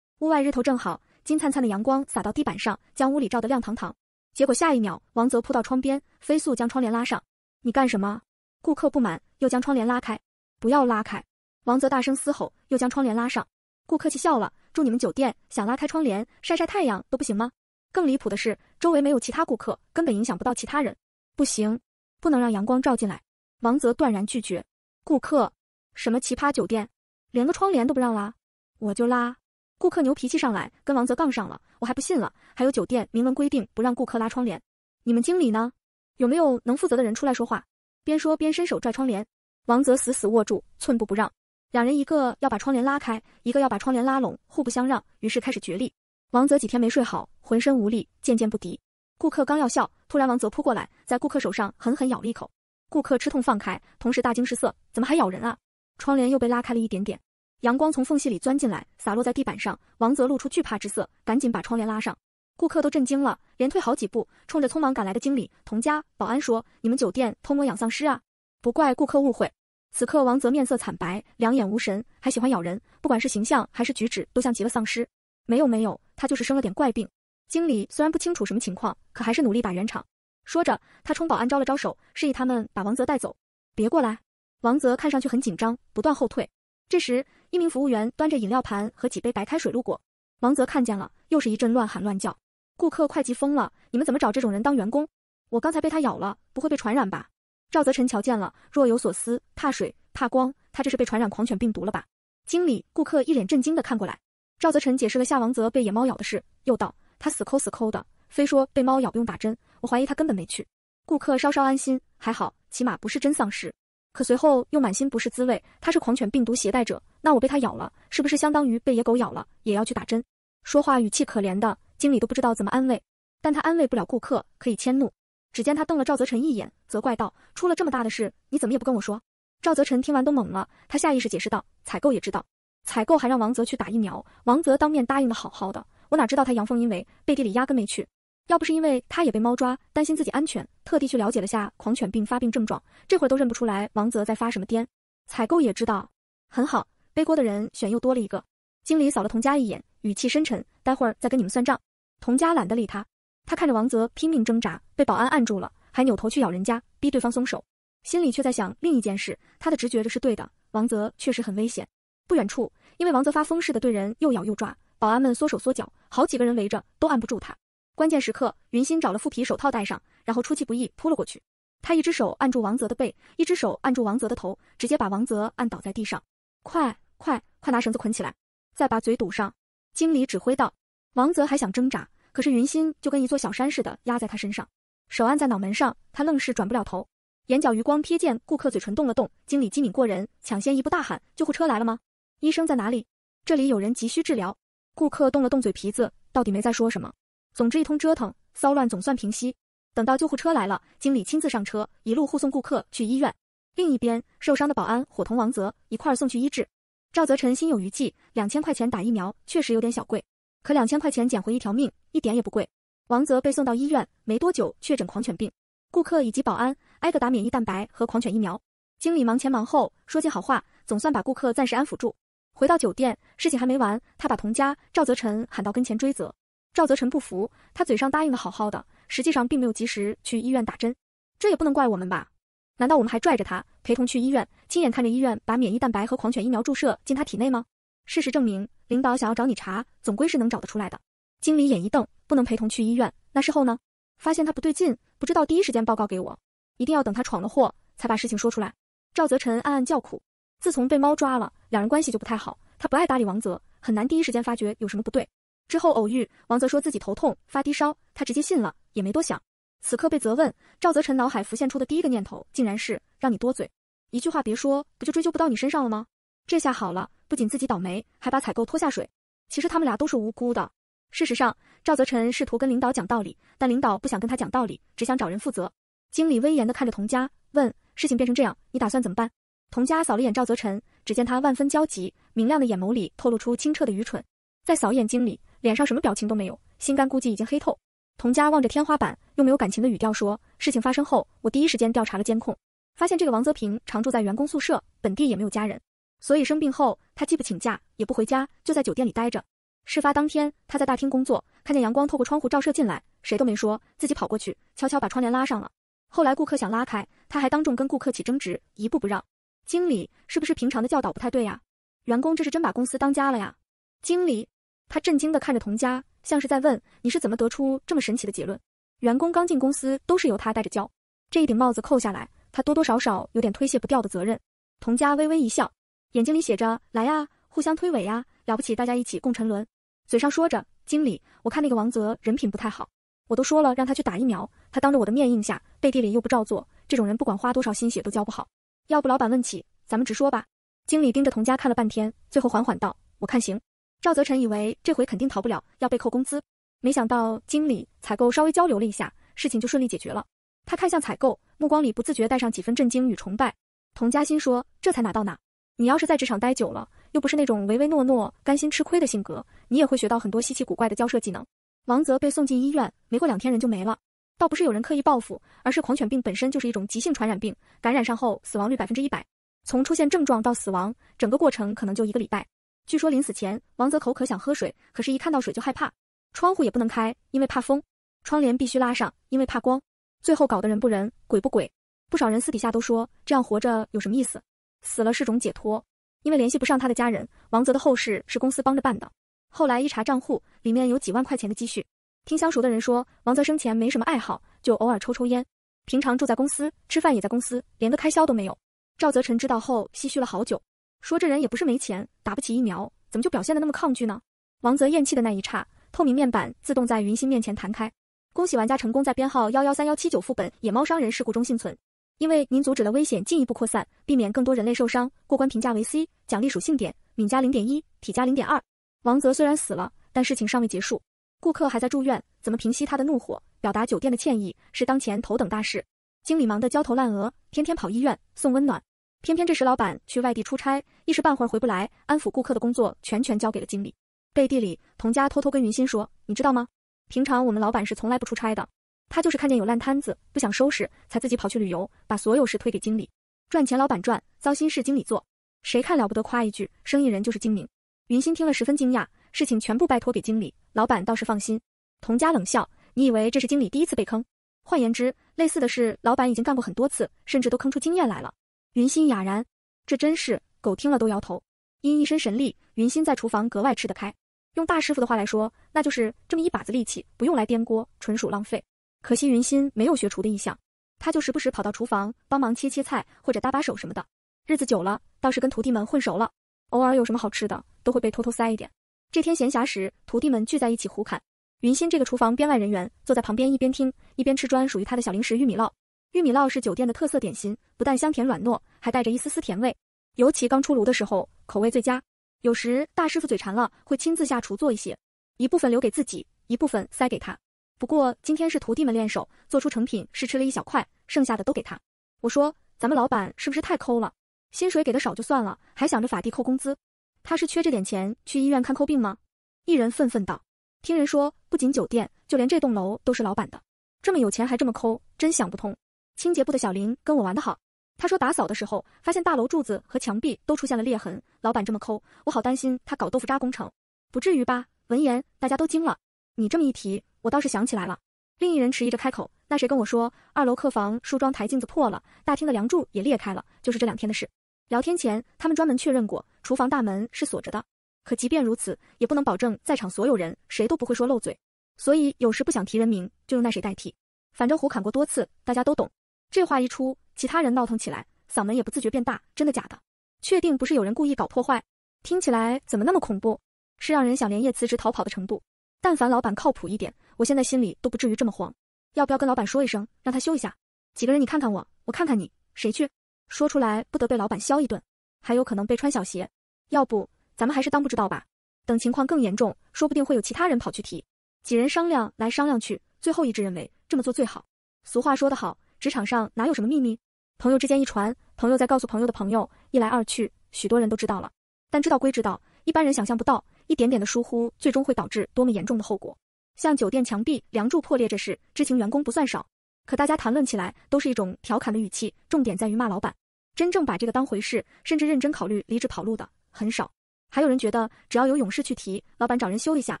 屋外日头正好，金灿灿的阳光洒到地板上，将屋里照得亮堂堂。结果下一秒，王泽扑到窗边，飞速将窗帘拉上。你干什么？顾客不满，又将窗帘拉开。不要拉开！王泽大声嘶吼，又将窗帘拉上。顾客气笑了：住你们酒店，想拉开窗帘晒晒太阳都不行吗？更离谱的是，周围没有其他顾客，根本影响不到其他人。不行，不能让阳光照进来！王泽断然拒绝。顾客，什么奇葩酒店，连个窗帘都不让拉？我就拉。顾客牛脾气上来，跟王泽杠上了，我还不信了。还有酒店明文规定不让顾客拉窗帘，你们经理呢？有没有能负责的人出来说话？边说边伸手拽窗帘，王泽死死握住，寸步不让。两人一个要把窗帘拉开，一个要把窗帘拉拢，互不相让，于是开始决力。王泽几天没睡好，浑身无力，渐渐不敌。顾客刚要笑，突然王泽扑过来，在顾客手上狠狠咬了一口。顾客吃痛放开，同时大惊失色，怎么还咬人啊？窗帘又被拉开了一点点。阳光从缝隙里钻进来，洒落在地板上。王泽露出惧怕之色，赶紧把窗帘拉上。顾客都震惊了，连退好几步，冲着匆忙赶来的经理、童家保安说：“你们酒店偷摸养丧尸啊！”不怪顾客误会。此刻，王泽面色惨白，两眼无神，还喜欢咬人，不管是形象还是举止，都像极了丧尸。没有没有，他就是生了点怪病。经理虽然不清楚什么情况，可还是努力把圆场。说着，他冲保安招了招手，示意他们把王泽带走，别过来。王泽看上去很紧张，不断后退。这时，一名服务员端着饮料盘和几杯白开水路过，王泽看见了，又是一阵乱喊乱叫，顾客快急疯了，你们怎么找这种人当员工？我刚才被他咬了，不会被传染吧？赵泽辰瞧见了，若有所思，怕水怕光，他这是被传染狂犬病毒了吧？经理、顾客一脸震惊的看过来，赵泽辰解释了夏王泽被野猫咬的事，又道，他死抠死抠的，非说被猫咬不用打针，我怀疑他根本没去。顾客稍稍安心，还好，起码不是真丧尸。可随后又满心不是滋味，他是狂犬病毒携带者，那我被他咬了，是不是相当于被野狗咬了，也要去打针？说话语气可怜的，经理都不知道怎么安慰，但他安慰不了顾客，可以迁怒。只见他瞪了赵泽辰一眼，责怪道：“出了这么大的事，你怎么也不跟我说？”赵泽辰听完都懵了，他下意识解释道：“采购也知道，采购还让王泽去打疫苗，王泽当面答应的好好的，我哪知道他阳奉阴违，背地里压根没去。”要不是因为他也被猫抓，担心自己安全，特地去了解了下狂犬病发病症状，这会儿都认不出来王泽在发什么癫。采购也知道，很好，背锅的人选又多了一个。经理扫了童家一眼，语气深沉，待会儿再跟你们算账。童家懒得理他，他看着王泽拼命挣扎，被保安按住了，还扭头去咬人家，逼对方松手，心里却在想另一件事，他的直觉这是对的，王泽确实很危险。不远处，因为王泽发疯似的对人又咬又抓，保安们缩手缩脚，好几个人围着都按不住他。关键时刻，云心找了副皮手套戴上，然后出其不意扑了过去。他一只手按住王泽的背，一只手按住王泽的头，直接把王泽按倒在地上。快快快，拿绳子捆起来，再把嘴堵上！经理指挥道。王泽还想挣扎，可是云心就跟一座小山似的压在他身上，手按在脑门上，他愣是转不了头。眼角余光瞥见顾客嘴唇动了动，经理机敏过人，抢先一步大喊：“救护车来了吗？医生在哪里？这里有人急需治疗。”顾客动了动嘴皮子，到底没再说什么。总之一通折腾，骚乱总算平息。等到救护车来了，经理亲自上车，一路护送顾客去医院。另一边，受伤的保安伙同王泽一块儿送去医治。赵泽辰心有余悸，两千块钱打疫苗确实有点小贵，可两千块钱捡回一条命一点也不贵。王泽被送到医院没多久，确诊狂犬病。顾客以及保安挨个打免疫蛋白和狂犬疫苗。经理忙前忙后，说些好话，总算把顾客暂时安抚住。回到酒店，事情还没完，他把童家、赵泽辰喊到跟前追责。赵泽辰不服，他嘴上答应的好好的，实际上并没有及时去医院打针，这也不能怪我们吧？难道我们还拽着他陪同去医院，亲眼看着医院把免疫蛋白和狂犬疫苗注射进他体内吗？事实证明，领导想要找你查，总归是能找得出来的。经理眼一瞪，不能陪同去医院，那事后呢？发现他不对劲，不知道第一时间报告给我，一定要等他闯了祸才把事情说出来。赵泽辰暗暗叫苦，自从被猫抓了，两人关系就不太好，他不爱搭理王泽，很难第一时间发觉有什么不对。之后偶遇，王泽说自己头痛发低烧，他直接信了，也没多想。此刻被责问，赵泽辰脑海浮现出的第一个念头竟然是让你多嘴，一句话别说，不就追究不到你身上了吗？这下好了，不仅自己倒霉，还把采购拖下水。其实他们俩都是无辜的。事实上，赵泽辰试图跟领导讲道理，但领导不想跟他讲道理，只想找人负责。经理威严地看着童家，问：“事情变成这样，你打算怎么办？”童家扫了眼赵泽辰，只见他万分焦急，明亮的眼眸里透露出清澈的愚蠢，在扫一眼经理。脸上什么表情都没有，心肝估计已经黑透。童佳望着天花板，用没有感情的语调说：“事情发生后，我第一时间调查了监控，发现这个王泽平常住在员工宿舍，本地也没有家人，所以生病后他既不请假，也不回家，就在酒店里待着。事发当天，他在大厅工作，看见阳光透过窗户照射进来，谁都没说，自己跑过去悄悄把窗帘拉上了。后来顾客想拉开，他还当众跟顾客起争执，一步不让。经理是不是平常的教导不太对呀？员工这是真把公司当家了呀？经理。”他震惊地看着童家，像是在问：“你是怎么得出这么神奇的结论？”员工刚进公司都是由他带着教，这一顶帽子扣下来，他多多少少有点推卸不掉的责任。童家微微一笑，眼睛里写着：“来呀，互相推诿呀，了不起，大家一起共沉沦。”嘴上说着：“经理，我看那个王泽人品不太好，我都说了让他去打疫苗，他当着我的面应下，背地里又不照做，这种人不管花多少心血都教不好。要不老板问起，咱们直说吧。”经理盯着童家看了半天，最后缓缓道：“我看行。”赵泽辰以为这回肯定逃不了，要被扣工资，没想到经理、采购稍微交流了一下，事情就顺利解决了。他看向采购，目光里不自觉带上几分震惊与崇拜。童嘉欣说：“这才哪到哪？你要是在职场待久了，又不是那种唯唯诺诺、甘心吃亏的性格，你也会学到很多稀奇古怪的交涉技能。”王泽被送进医院，没过两天人就没了。倒不是有人刻意报复，而是狂犬病本身就是一种急性传染病，感染上后死亡率百分之一百，从出现症状到死亡，整个过程可能就一个礼拜。据说临死前，王泽口渴想喝水，可是一看到水就害怕。窗户也不能开，因为怕风；窗帘必须拉上，因为怕光。最后搞得人不人，鬼不鬼。不少人私底下都说，这样活着有什么意思？死了是种解脱。因为联系不上他的家人，王泽的后事是公司帮着办的。后来一查账户，里面有几万块钱的积蓄。听相熟的人说，王泽生前没什么爱好，就偶尔抽抽烟。平常住在公司，吃饭也在公司，连个开销都没有。赵泽辰知道后，唏嘘了好久。说这人也不是没钱，打不起疫苗，怎么就表现的那么抗拒呢？王泽咽气的那一刹，透明面板自动在云心面前弹开。恭喜玩家成功在编号幺幺三幺七九副本野猫伤人事故中幸存，因为您阻止了危险进一步扩散，避免更多人类受伤。过关评价为 C，奖励属性点敏加零点一，体加零点二。王泽虽然死了，但事情尚未结束，顾客还在住院，怎么平息他的怒火，表达酒店的歉意是当前头等大事。经理忙得焦头烂额，天天跑医院送温暖。偏偏这时，老板去外地出差，一时半会儿回不来，安抚顾客的工作全权交给了经理。背地里，童家偷偷跟云心说：“你知道吗？平常我们老板是从来不出差的，他就是看见有烂摊子不想收拾，才自己跑去旅游，把所有事推给经理。赚钱老板赚，糟心事经理做。谁看了不得夸一句，生意人就是精明。”云心听了十分惊讶，事情全部拜托给经理，老板倒是放心。童家冷笑：“你以为这是经理第一次被坑？换言之，类似的事老板已经干过很多次，甚至都坑出经验来了。”云心哑然，这真是狗听了都摇头。因一身神力，云心在厨房格外吃得开。用大师傅的话来说，那就是这么一把子力气，不用来颠锅，纯属浪费。可惜云心没有学厨的意向，他就时不时跑到厨房帮忙切切菜或者搭把手什么的。日子久了，倒是跟徒弟们混熟了。偶尔有什么好吃的，都会被偷偷塞一点。这天闲暇时，徒弟们聚在一起胡侃，云心这个厨房编外人员坐在旁边一边听一边吃专属于他的小零食玉米烙。玉米烙是酒店的特色点心，不但香甜软糯，还带着一丝丝甜味，尤其刚出炉的时候，口味最佳。有时大师傅嘴馋了，会亲自下厨做一些，一部分留给自己，一部分塞给他。不过今天是徒弟们练手，做出成品试吃了一小块，剩下的都给他。我说，咱们老板是不是太抠了？薪水给的少就算了，还想着法地扣工资，他是缺这点钱去医院看抠病吗？一人愤愤道。听人说，不仅酒店，就连这栋楼都是老板的，这么有钱还这么抠，真想不通。清洁部的小林跟我玩的好，他说打扫的时候发现大楼柱子和墙壁都出现了裂痕。老板这么抠，我好担心他搞豆腐渣工程，不至于吧？闻言，大家都惊了。你这么一提，我倒是想起来了。另一人迟疑着开口：“那谁跟我说，二楼客房梳妆台镜子破了，大厅的梁柱也裂开了，就是这两天的事。聊天前他们专门确认过，厨房大门是锁着的。可即便如此，也不能保证在场所有人谁都不会说漏嘴。所以有时不想提人名，就用那谁代替，反正胡砍过多次，大家都懂。”这话一出，其他人闹腾起来，嗓门也不自觉变大。真的假的？确定不是有人故意搞破坏？听起来怎么那么恐怖？是让人想连夜辞职逃跑的程度。但凡老板靠谱一点，我现在心里都不至于这么慌。要不要跟老板说一声，让他修一下？几个人，你看看我，我看看你，谁去？说出来不得被老板削一顿，还有可能被穿小鞋。要不咱们还是当不知道吧。等情况更严重，说不定会有其他人跑去提。几人商量来商量去，最后一致认为这么做最好。俗话说得好。职场上哪有什么秘密？朋友之间一传，朋友再告诉朋友的朋友，一来二去，许多人都知道了。但知道归知道，一般人想象不到，一点点的疏忽，最终会导致多么严重的后果。像酒店墙壁梁柱破裂这事，知情员工不算少，可大家谈论起来都是一种调侃的语气，重点在于骂老板。真正把这个当回事，甚至认真考虑离职跑路的很少。还有人觉得，只要有勇士去提，老板找人修一下，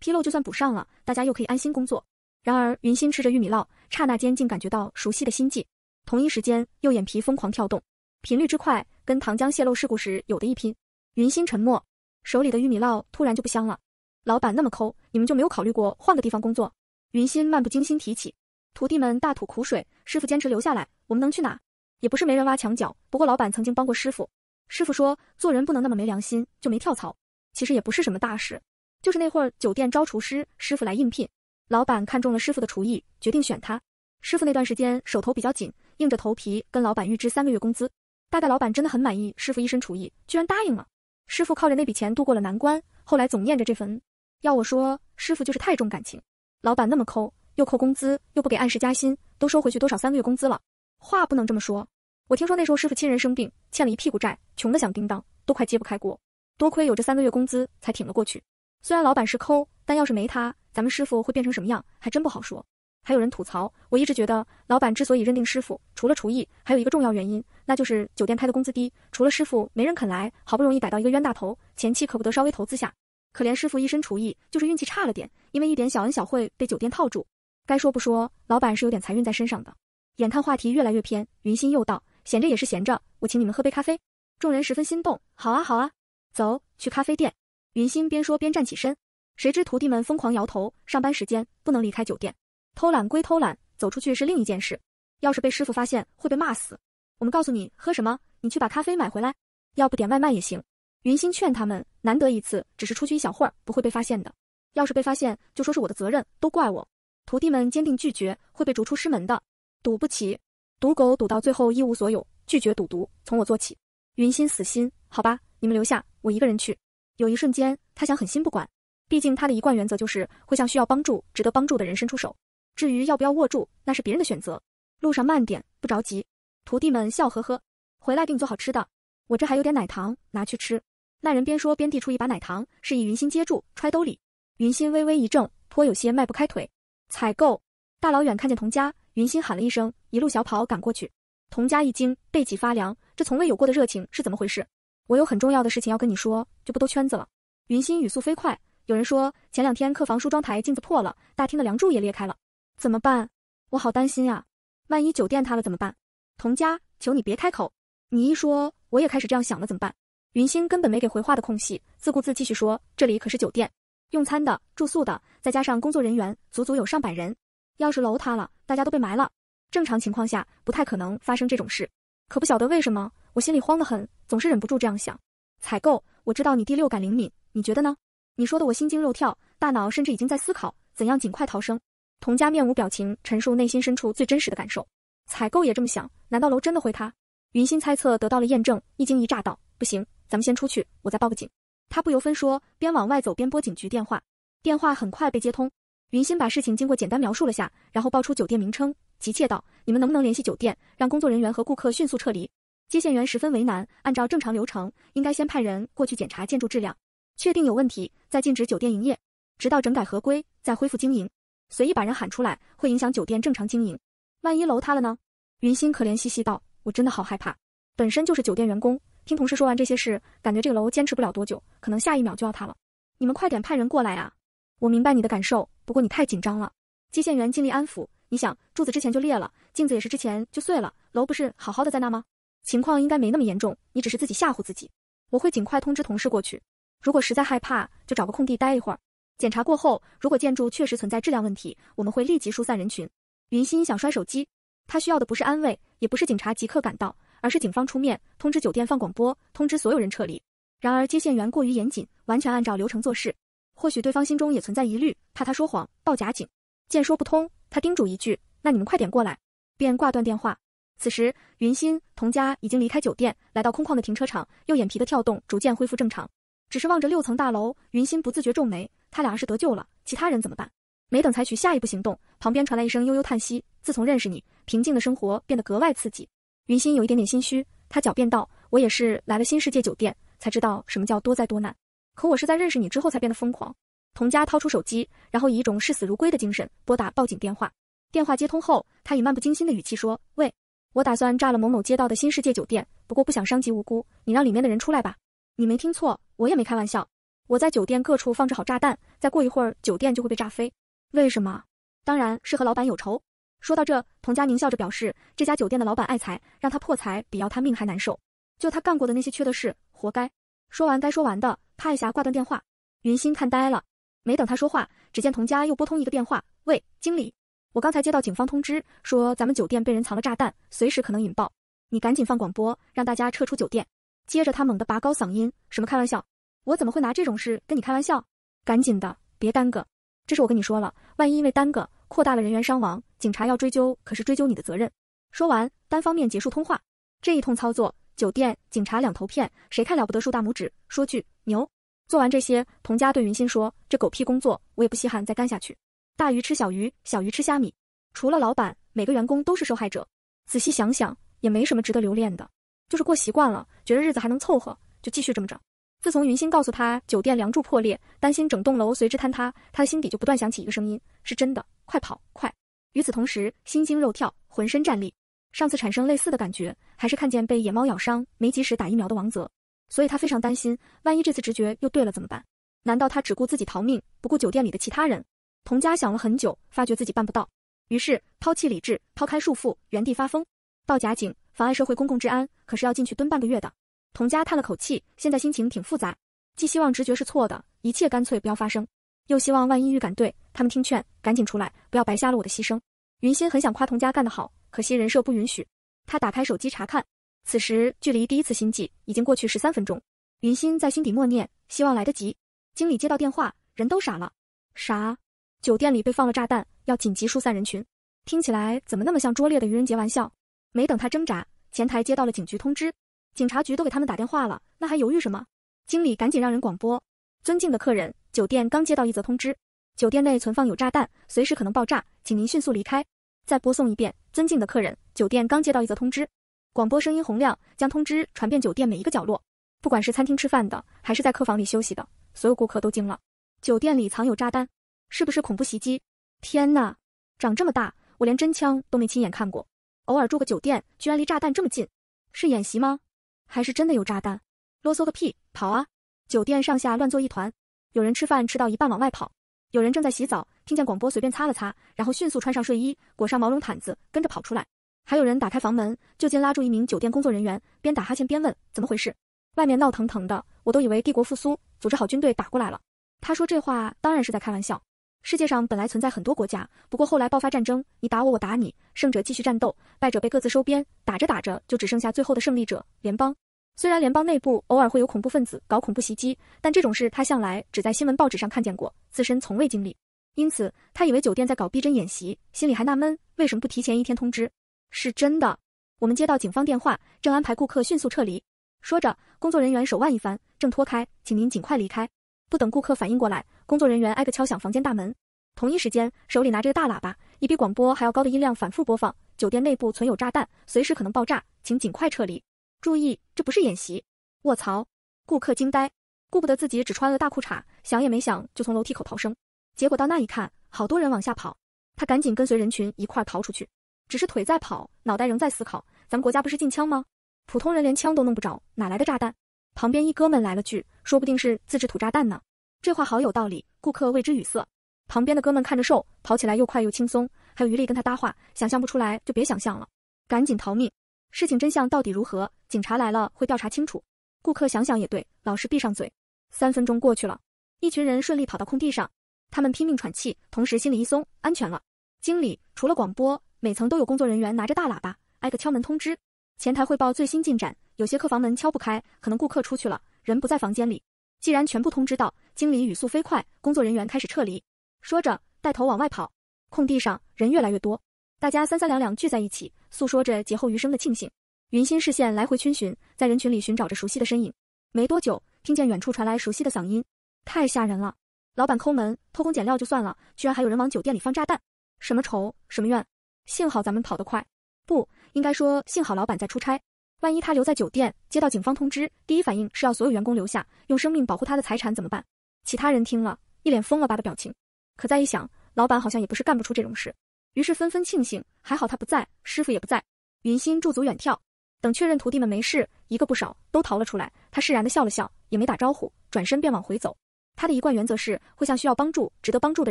纰漏就算补上了，大家又可以安心工作。然而，云心吃着玉米烙，刹那间竟感觉到熟悉的心悸。同一时间，右眼皮疯狂跳动，频率之快，跟糖浆泄漏事故时有的一拼。云心沉默，手里的玉米烙突然就不香了。老板那么抠，你们就没有考虑过换个地方工作？云心漫不经心提起，徒弟们大吐苦水。师傅坚持留下来，我们能去哪？也不是没人挖墙脚，不过老板曾经帮过师傅。师傅说，做人不能那么没良心，就没跳槽。其实也不是什么大事，就是那会儿酒店招厨师，师傅来应聘。老板看中了师傅的厨艺，决定选他。师傅那段时间手头比较紧，硬着头皮跟老板预支三个月工资。大概老板真的很满意师傅一身厨艺，居然答应了。师傅靠着那笔钱度过了难关。后来总念着这份恩，要我说，师傅就是太重感情。老板那么抠，又扣工资，又不给按时加薪，都收回去多少三个月工资了？话不能这么说。我听说那时候师傅亲人生病，欠了一屁股债，穷得响叮当，都快揭不开锅。多亏有这三个月工资，才挺了过去。虽然老板是抠，但要是没他，咱们师傅会变成什么样，还真不好说。还有人吐槽，我一直觉得老板之所以认定师傅，除了厨艺，还有一个重要原因，那就是酒店开的工资低，除了师傅没人肯来，好不容易逮到一个冤大头，前期可不得稍微投资下。可怜师傅一身厨艺，就是运气差了点，因为一点小恩小惠被酒店套住。该说不说，老板是有点财运在身上的。眼看话题越来越偏，云心又道，闲着也是闲着，我请你们喝杯咖啡。众人十分心动，好啊好啊，走去咖啡店。云心边说边站起身，谁知徒弟们疯狂摇头。上班时间不能离开酒店，偷懒归偷懒，走出去是另一件事。要是被师傅发现，会被骂死。我们告诉你喝什么，你去把咖啡买回来，要不点外卖也行。云心劝他们，难得一次，只是出去一小会儿，不会被发现的。要是被发现，就说是我的责任，都怪我。徒弟们坚定拒绝，会被逐出师门的，赌不起，赌狗赌到最后一无所有，拒绝赌毒，从我做起。云心死心，好吧，你们留下，我一个人去。有一瞬间，他想狠心不管，毕竟他的一贯原则就是会向需要帮助、值得帮助的人伸出手。至于要不要握住，那是别人的选择。路上慢点，不着急。徒弟们笑呵呵，回来给你做好吃的。我这还有点奶糖，拿去吃。那人边说边递出一把奶糖，示意云心接住揣兜里。云心微微一怔，颇有些迈不开腿。采购大老远看见童家，云心喊了一声，一路小跑赶过去。童家一惊，背脊发凉，这从未有过的热情是怎么回事？我有很重要的事情要跟你说，就不兜圈子了。云心语速飞快，有人说前两天客房梳妆台镜子破了，大厅的梁柱也裂开了，怎么办？我好担心呀，万一酒店塌了怎么办？童家，求你别开口，你一说我也开始这样想了，怎么办？云心根本没给回话的空隙，自顾自继续说：这里可是酒店，用餐的、住宿的，再加上工作人员，足足有上百人，要是楼塌了，大家都被埋了。正常情况下不太可能发生这种事，可不晓得为什么，我心里慌得很。总是忍不住这样想，采购，我知道你第六感灵敏，你觉得呢？你说的我心惊肉跳，大脑甚至已经在思考怎样尽快逃生。童佳面无表情，陈述内心深处最真实的感受。采购也这么想，难道楼真的会塌？云心猜测得到了验证，一惊一乍道：“不行，咱们先出去，我再报个警。”他不由分说，边往外走边拨警局电话。电话很快被接通，云心把事情经过简单描述了下，然后报出酒店名称，急切道：“你们能不能联系酒店，让工作人员和顾客迅速撤离？”接线员十分为难，按照正常流程，应该先派人过去检查建筑质量，确定有问题再禁止酒店营业，直到整改合规再恢复经营。随意把人喊出来会影响酒店正常经营，万一楼塌了呢？云心可怜兮兮道：“我真的好害怕，本身就是酒店员工，听同事说完这些事，感觉这个楼坚持不了多久，可能下一秒就要塌了。你们快点派人过来啊！我明白你的感受，不过你太紧张了。”接线员尽力安抚：“你想，柱子之前就裂了，镜子也是之前就碎了，楼不是好好的在那吗？”情况应该没那么严重，你只是自己吓唬自己。我会尽快通知同事过去。如果实在害怕，就找个空地待一会儿。检查过后，如果建筑确实存在质量问题，我们会立即疏散人群。云心想摔手机，他需要的不是安慰，也不是警察即刻赶到，而是警方出面通知酒店放广播，通知所有人撤离。然而接线员过于严谨，完全按照流程做事。或许对方心中也存在疑虑，怕他说谎报假警。见说不通，他叮嘱一句：“那你们快点过来。”便挂断电话。此时，云心童家已经离开酒店，来到空旷的停车场，右眼皮的跳动逐渐恢复正常。只是望着六层大楼，云心不自觉皱眉。他俩是得救了，其他人怎么办？没等采取下一步行动，旁边传来一声悠悠叹息。自从认识你，平静的生活变得格外刺激。云心有一点点心虚，他狡辩道：“我也是来了新世界酒店，才知道什么叫多灾多难。可我是在认识你之后才变得疯狂。”童家掏出手机，然后以一种视死如归的精神拨打报警电话。电话接通后，他以漫不经心的语气说：“喂。”我打算炸了某某街道的新世界酒店，不过不想伤及无辜。你让里面的人出来吧。你没听错，我也没开玩笑。我在酒店各处放置好炸弹，再过一会儿酒店就会被炸飞。为什么？当然是和老板有仇。说到这，童佳宁笑着表示，这家酒店的老板爱财，让他破财比要他命还难受。就他干过的那些缺德事，活该。说完该说完的，啪一下挂断电话。云心看呆了，没等他说话，只见童佳又拨通一个电话。喂，经理。我刚才接到警方通知，说咱们酒店被人藏了炸弹，随时可能引爆。你赶紧放广播，让大家撤出酒店。接着他猛地拔高嗓音：“什么开玩笑？我怎么会拿这种事跟你开玩笑？赶紧的，别耽搁。这是我跟你说了，万一因为耽搁扩大了人员伤亡，警察要追究，可是追究你的责任。”说完，单方面结束通话。这一通操作，酒店、警察两头骗，谁看了不得竖大拇指？说句牛。做完这些，童家对云心说：“这狗屁工作，我也不稀罕再干下去。”大鱼吃小鱼，小鱼吃虾米。除了老板，每个员工都是受害者。仔细想想，也没什么值得留恋的，就是过习惯了，觉得日子还能凑合，就继续这么着。自从云星告诉他酒店梁柱破裂，担心整栋楼随之坍塌，他的心底就不断响起一个声音：是真的，快跑，快！与此同时，心惊肉跳，浑身战栗。上次产生类似的感觉，还是看见被野猫咬伤没及时打疫苗的王泽，所以他非常担心，万一这次直觉又对了怎么办？难道他只顾自己逃命，不顾酒店里的其他人？童家想了很久，发觉自己办不到，于是抛弃理智，抛开束缚，原地发疯，报假警，妨碍社会公共治安，可是要进去蹲半个月的。童家叹了口气，现在心情挺复杂，既希望直觉是错的，一切干脆不要发生，又希望万一预感对，他们听劝，赶紧出来，不要白瞎了我的牺牲。云心很想夸童家干得好，可惜人设不允许。他打开手机查看，此时距离第一次心悸已经过去十三分钟。云心在心底默念，希望来得及。经理接到电话，人都傻了，啥？酒店里被放了炸弹，要紧急疏散人群。听起来怎么那么像拙劣的愚人节玩笑？没等他挣扎，前台接到了警局通知，警察局都给他们打电话了，那还犹豫什么？经理赶紧让人广播：“尊敬的客人，酒店刚接到一则通知，酒店内存放有炸弹，随时可能爆炸，请您迅速离开。”再播送一遍：“尊敬的客人，酒店刚接到一则通知。”广播声音洪亮，将通知传遍酒店每一个角落。不管是餐厅吃饭的，还是在客房里休息的，所有顾客都惊了。酒店里藏有炸弹？是不是恐怖袭击？天哪，长这么大我连真枪都没亲眼看过。偶尔住个酒店，居然离炸弹这么近，是演习吗？还是真的有炸弹？啰嗦个屁，跑啊！酒店上下乱作一团，有人吃饭吃到一半往外跑，有人正在洗澡，听见广播随便擦了擦，然后迅速穿上睡衣，裹上毛绒毯子跟着跑出来。还有人打开房门，就近拉住一名酒店工作人员，边打哈欠边问怎么回事，外面闹腾腾的，我都以为帝国复苏组织好军队打过来了。他说这话当然是在开玩笑。世界上本来存在很多国家，不过后来爆发战争，你打我，我打你，胜者继续战斗，败者被各自收编，打着打着就只剩下最后的胜利者联邦。虽然联邦内部偶尔会有恐怖分子搞恐怖袭击，但这种事他向来只在新闻报纸上看见过，自身从未经历，因此他以为酒店在搞逼真演习，心里还纳闷为什么不提前一天通知。是真的，我们接到警方电话，正安排顾客迅速撤离。说着，工作人员手腕一翻，挣脱开，请您尽快离开。不等顾客反应过来。工作人员挨个敲响房间大门，同一时间，手里拿着个大喇叭，以比广播还要高的音量反复播放：“酒店内部存有炸弹，随时可能爆炸，请尽快撤离！注意，这不是演习！”卧槽！顾客惊呆，顾不得自己只穿了大裤衩，想也没想就从楼梯口逃生。结果到那一看，好多人往下跑，他赶紧跟随人群一块逃出去。只是腿在跑，脑袋仍在思考：咱们国家不是禁枪吗？普通人连枪都弄不着，哪来的炸弹？旁边一哥们来了句：“说不定是自制土炸弹呢。”这话好有道理，顾客为之语塞。旁边的哥们看着瘦，跑起来又快又轻松，还有余力跟他搭话，想象不出来就别想象了，赶紧逃命！事情真相到底如何？警察来了会调查清楚。顾客想想也对，老实闭上嘴。三分钟过去了，一群人顺利跑到空地上，他们拼命喘气，同时心里一松，安全了。经理除了广播，每层都有工作人员拿着大喇叭挨个敲门通知。前台汇报最新进展，有些客房门敲不开，可能顾客出去了，人不在房间里。既然全部通知到。经理语速飞快，工作人员开始撤离，说着带头往外跑。空地上人越来越多，大家三三两两聚在一起，诉说着劫后余生的庆幸。云心视线来回逡巡，在人群里寻找着熟悉的身影。没多久，听见远处传来熟悉的嗓音：“太吓人了！老板抠门，偷工减料就算了，居然还有人往酒店里放炸弹！什么仇什么怨？幸好咱们跑得快，不应该说幸好老板在出差。万一他留在酒店，接到警方通知，第一反应是要所有员工留下，用生命保护他的财产怎么办？”其他人听了一脸疯了吧的表情，可再一想，老板好像也不是干不出这种事，于是纷纷庆幸还好他不在，师傅也不在。云心驻足远眺，等确认徒弟们没事，一个不少都逃了出来，他释然的笑了笑，也没打招呼，转身便往回走。他的一贯原则是会向需要帮助、值得帮助的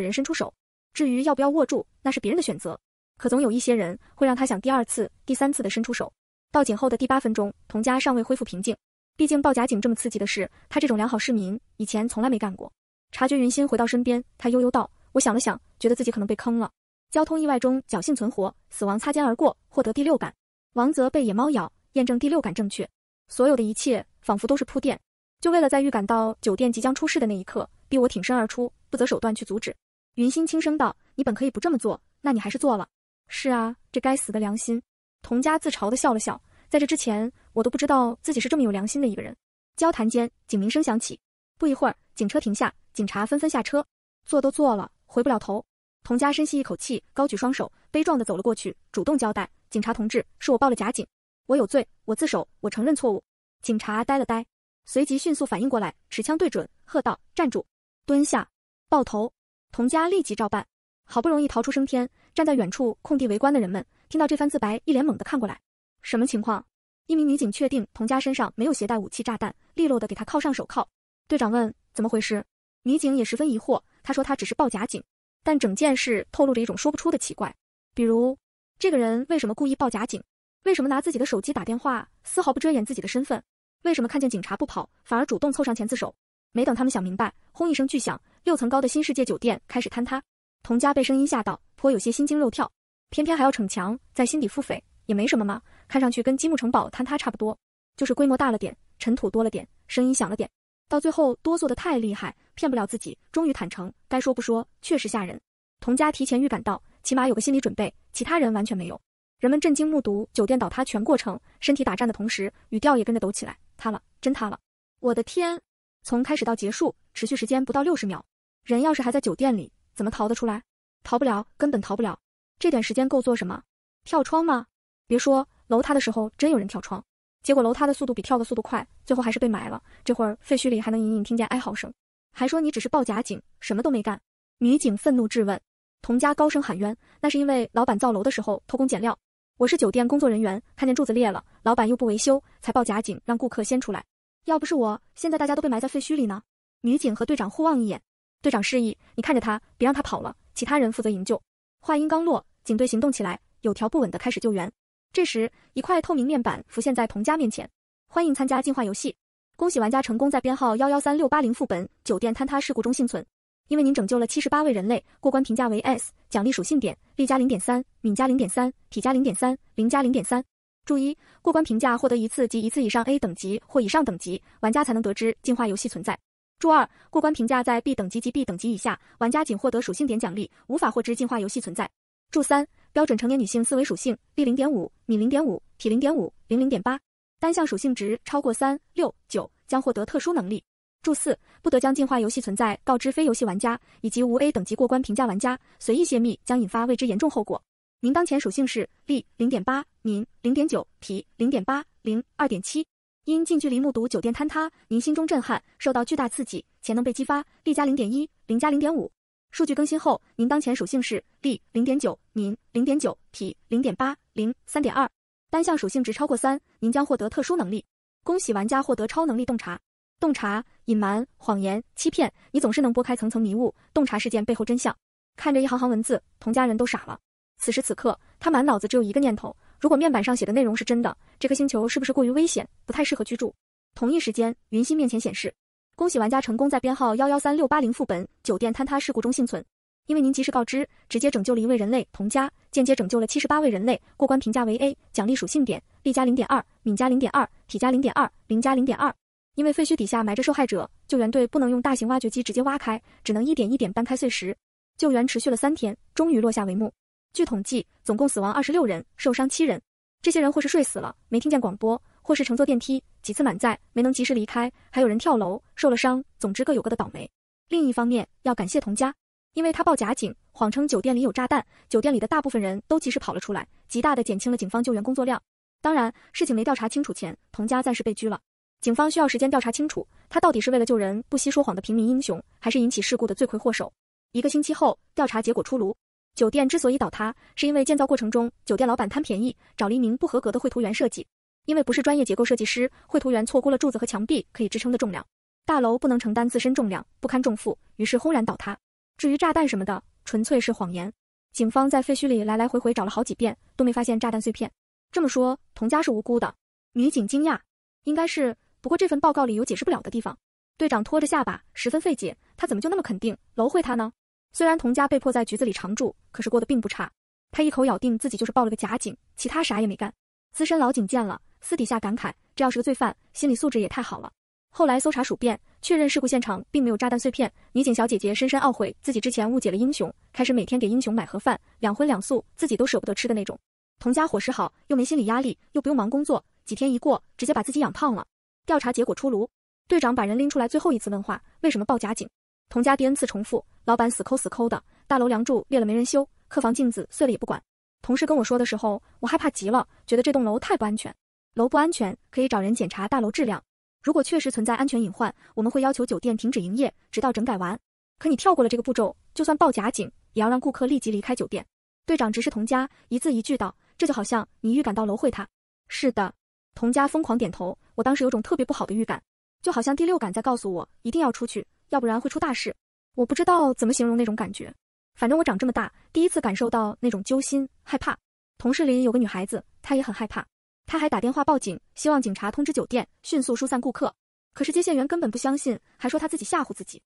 人伸出手，至于要不要握住，那是别人的选择。可总有一些人会让他想第二次、第三次的伸出手。报警后的第八分钟，童家尚未恢复平静。毕竟报假警这么刺激的事，他这种良好市民以前从来没干过。察觉云心回到身边，他悠悠道：“我想了想，觉得自己可能被坑了。交通意外中侥幸存活，死亡擦肩而过，获得第六感。王泽被野猫咬，验证第六感正确。所有的一切仿佛都是铺垫，就为了在预感到酒店即将出事的那一刻，逼我挺身而出，不择手段去阻止。”云心轻声道：“你本可以不这么做，那你还是做了。是啊，这该死的良心。”童家自嘲的笑了笑。在这之前，我都不知道自己是这么有良心的一个人。交谈间，警鸣声响起，不一会儿，警车停下，警察纷纷下车。坐都坐了，回不了头。童家深吸一口气，高举双手，悲壮地走了过去，主动交代：“警察同志，是我报了假警，我有罪，我自首，我承认错误。”警察呆了呆，随即迅速反应过来，持枪对准，喝道：“站住！蹲下！爆头！”童家立即照办。好不容易逃出升天，站在远处空地围观的人们听到这番自白，一脸懵地看过来。什么情况？一名女警确定童家身上没有携带武器、炸弹，利落的给他铐上手铐。队长问怎么回事，女警也十分疑惑。她说她只是报假警，但整件事透露着一种说不出的奇怪。比如，这个人为什么故意报假警？为什么拿自己的手机打电话，丝毫不遮掩自己的身份？为什么看见警察不跑，反而主动凑上前自首？没等他们想明白，轰一声巨响，六层高的新世界酒店开始坍塌。童家被声音吓到，颇有些心惊肉跳，偏偏还要逞强，在心底腹诽，也没什么嘛。看上去跟积木城堡坍塌差不多，就是规模大了点，尘土多了点，声音响了点。到最后哆嗦的太厉害，骗不了自己，终于坦诚，该说不说，确实吓人。童家提前预感到，起码有个心理准备，其他人完全没有。人们震惊目睹酒店倒塌全过程，身体打颤的同时，语调也跟着抖起来。塌了，真塌了！我的天！从开始到结束，持续时间不到六十秒。人要是还在酒店里，怎么逃得出来？逃不了，根本逃不了。这点时间够做什么？跳窗吗？别说。楼塌的时候，真有人跳窗，结果楼塌的速度比跳的速度快，最后还是被埋了。这会儿废墟里还能隐隐听见哀嚎声，还说你只是报假警，什么都没干。女警愤怒质问，童家高声喊冤，那是因为老板造楼的时候偷工减料。我是酒店工作人员，看见柱子裂了，老板又不维修，才报假警让顾客先出来。要不是我，现在大家都被埋在废墟里呢。女警和队长互望一眼，队长示意你看着他，别让他跑了。其他人负责营救。话音刚落，警队行动起来，有条不紊的开始救援。这时，一块透明面板浮现在童家面前。欢迎参加进化游戏！恭喜玩家成功在编号幺幺三六八零副本酒店坍塌事故中幸存，因为您拯救了七十八位人类。过关评价为 S，奖励属性点：力加零点三，敏加零点三，体加零点三，零加零点三。注意，过关评价获得一次及一次以上 A 等级或以上等级玩家才能得知进化游戏存在。注二，过关评价在 B 等级及 B 等级以下，玩家仅获得属性点奖励，无法获知进化游戏存在。注三。标准成年女性思维属性：力零点五，敏零点五，体零点五，零零点八。单项属性值超过三六九将获得特殊能力。注四：不得将进化游戏存在告知非游戏玩家以及无 A 等级过关评价玩家，随意泄密将引发未知严重后果。您当前属性是力零点八，敏零点九，体零点八，零二点七。因近距离目睹酒店坍塌，您心中震撼，受到巨大刺激，潜能被激发，力加零点一，零加零点五。数据更新后，您当前属性是力零点九，您零点九，体零点八，零三点二。单项属性值超过三，您将获得特殊能力。恭喜玩家获得超能力洞察，洞察隐瞒谎言欺骗，你总是能拨开层层迷雾，洞察事件背后真相。看着一行行文字，童家人都傻了。此时此刻，他满脑子只有一个念头：如果面板上写的内容是真的，这颗星球是不是过于危险，不太适合居住？同一时间，云溪面前显示。恭喜玩家成功在编号幺幺三六八零副本酒店坍塌事故中幸存，因为您及时告知，直接拯救了一位人类同家，间接拯救了七十八位人类。过关评价为 A，奖励属性点力加零点二，敏加零点二，体加零点二，零加零点二。因为废墟底下埋着受害者，救援队不能用大型挖掘机直接挖开，只能一点一点搬开碎石。救援持续了三天，终于落下帷幕。据统计，总共死亡二十六人，受伤七人。这些人或是睡死了，没听见广播。或是乘坐电梯几次满载没能及时离开，还有人跳楼受了伤，总之各有各的倒霉。另一方面要感谢童家，因为他报假警，谎称酒店里有炸弹，酒店里的大部分人都及时跑了出来，极大的减轻了警方救援工作量。当然，事情没调查清楚前，童家暂时被拘了。警方需要时间调查清楚，他到底是为了救人不惜说谎的平民英雄，还是引起事故的罪魁祸首？一个星期后，调查结果出炉，酒店之所以倒塌，是因为建造过程中酒店老板贪便宜找了一名不合格的绘图员设计。因为不是专业结构设计师，绘图员错估了柱子和墙壁可以支撑的重量，大楼不能承担自身重量，不堪重负，于是轰然倒塌。至于炸弹什么的，纯粹是谎言。警方在废墟里来来回回找了好几遍，都没发现炸弹碎片。这么说，童家是无辜的？女警惊讶，应该是。不过这份报告里有解释不了的地方。队长拖着下巴，十分费解，他怎么就那么肯定楼会塌呢？虽然童家被迫在局子里常住，可是过得并不差。他一口咬定自己就是报了个假警，其他啥也没干。资深老警见了。私底下感慨，这要是个罪犯，心理素质也太好了。后来搜查数遍，确认事故现场并没有炸弹碎片。女警小姐姐深深懊悔自己之前误解了英雄，开始每天给英雄买盒饭，两荤两素，自己都舍不得吃的那种。童家伙食好，又没心理压力，又不用忙工作，几天一过，直接把自己养胖了。调查结果出炉，队长把人拎出来，最后一次问话，为什么报假警？童家第 n 次重复，老板死抠死抠的，大楼梁柱裂了没人修，客房镜子碎了也不管。同事跟我说的时候，我害怕极了，觉得这栋楼太不安全。楼不安全，可以找人检查大楼质量。如果确实存在安全隐患，我们会要求酒店停止营业，直到整改完。可你跳过了这个步骤，就算报假警，也要让顾客立即离开酒店。队长直视童佳，一字一句道：“这就好像你预感到楼会塌。”是的，童佳疯狂点头。我当时有种特别不好的预感，就好像第六感在告诉我，一定要出去，要不然会出大事。我不知道怎么形容那种感觉，反正我长这么大，第一次感受到那种揪心、害怕。同事里有个女孩子，她也很害怕。他还打电话报警，希望警察通知酒店迅速疏散顾客。可是接线员根本不相信，还说他自己吓唬自己。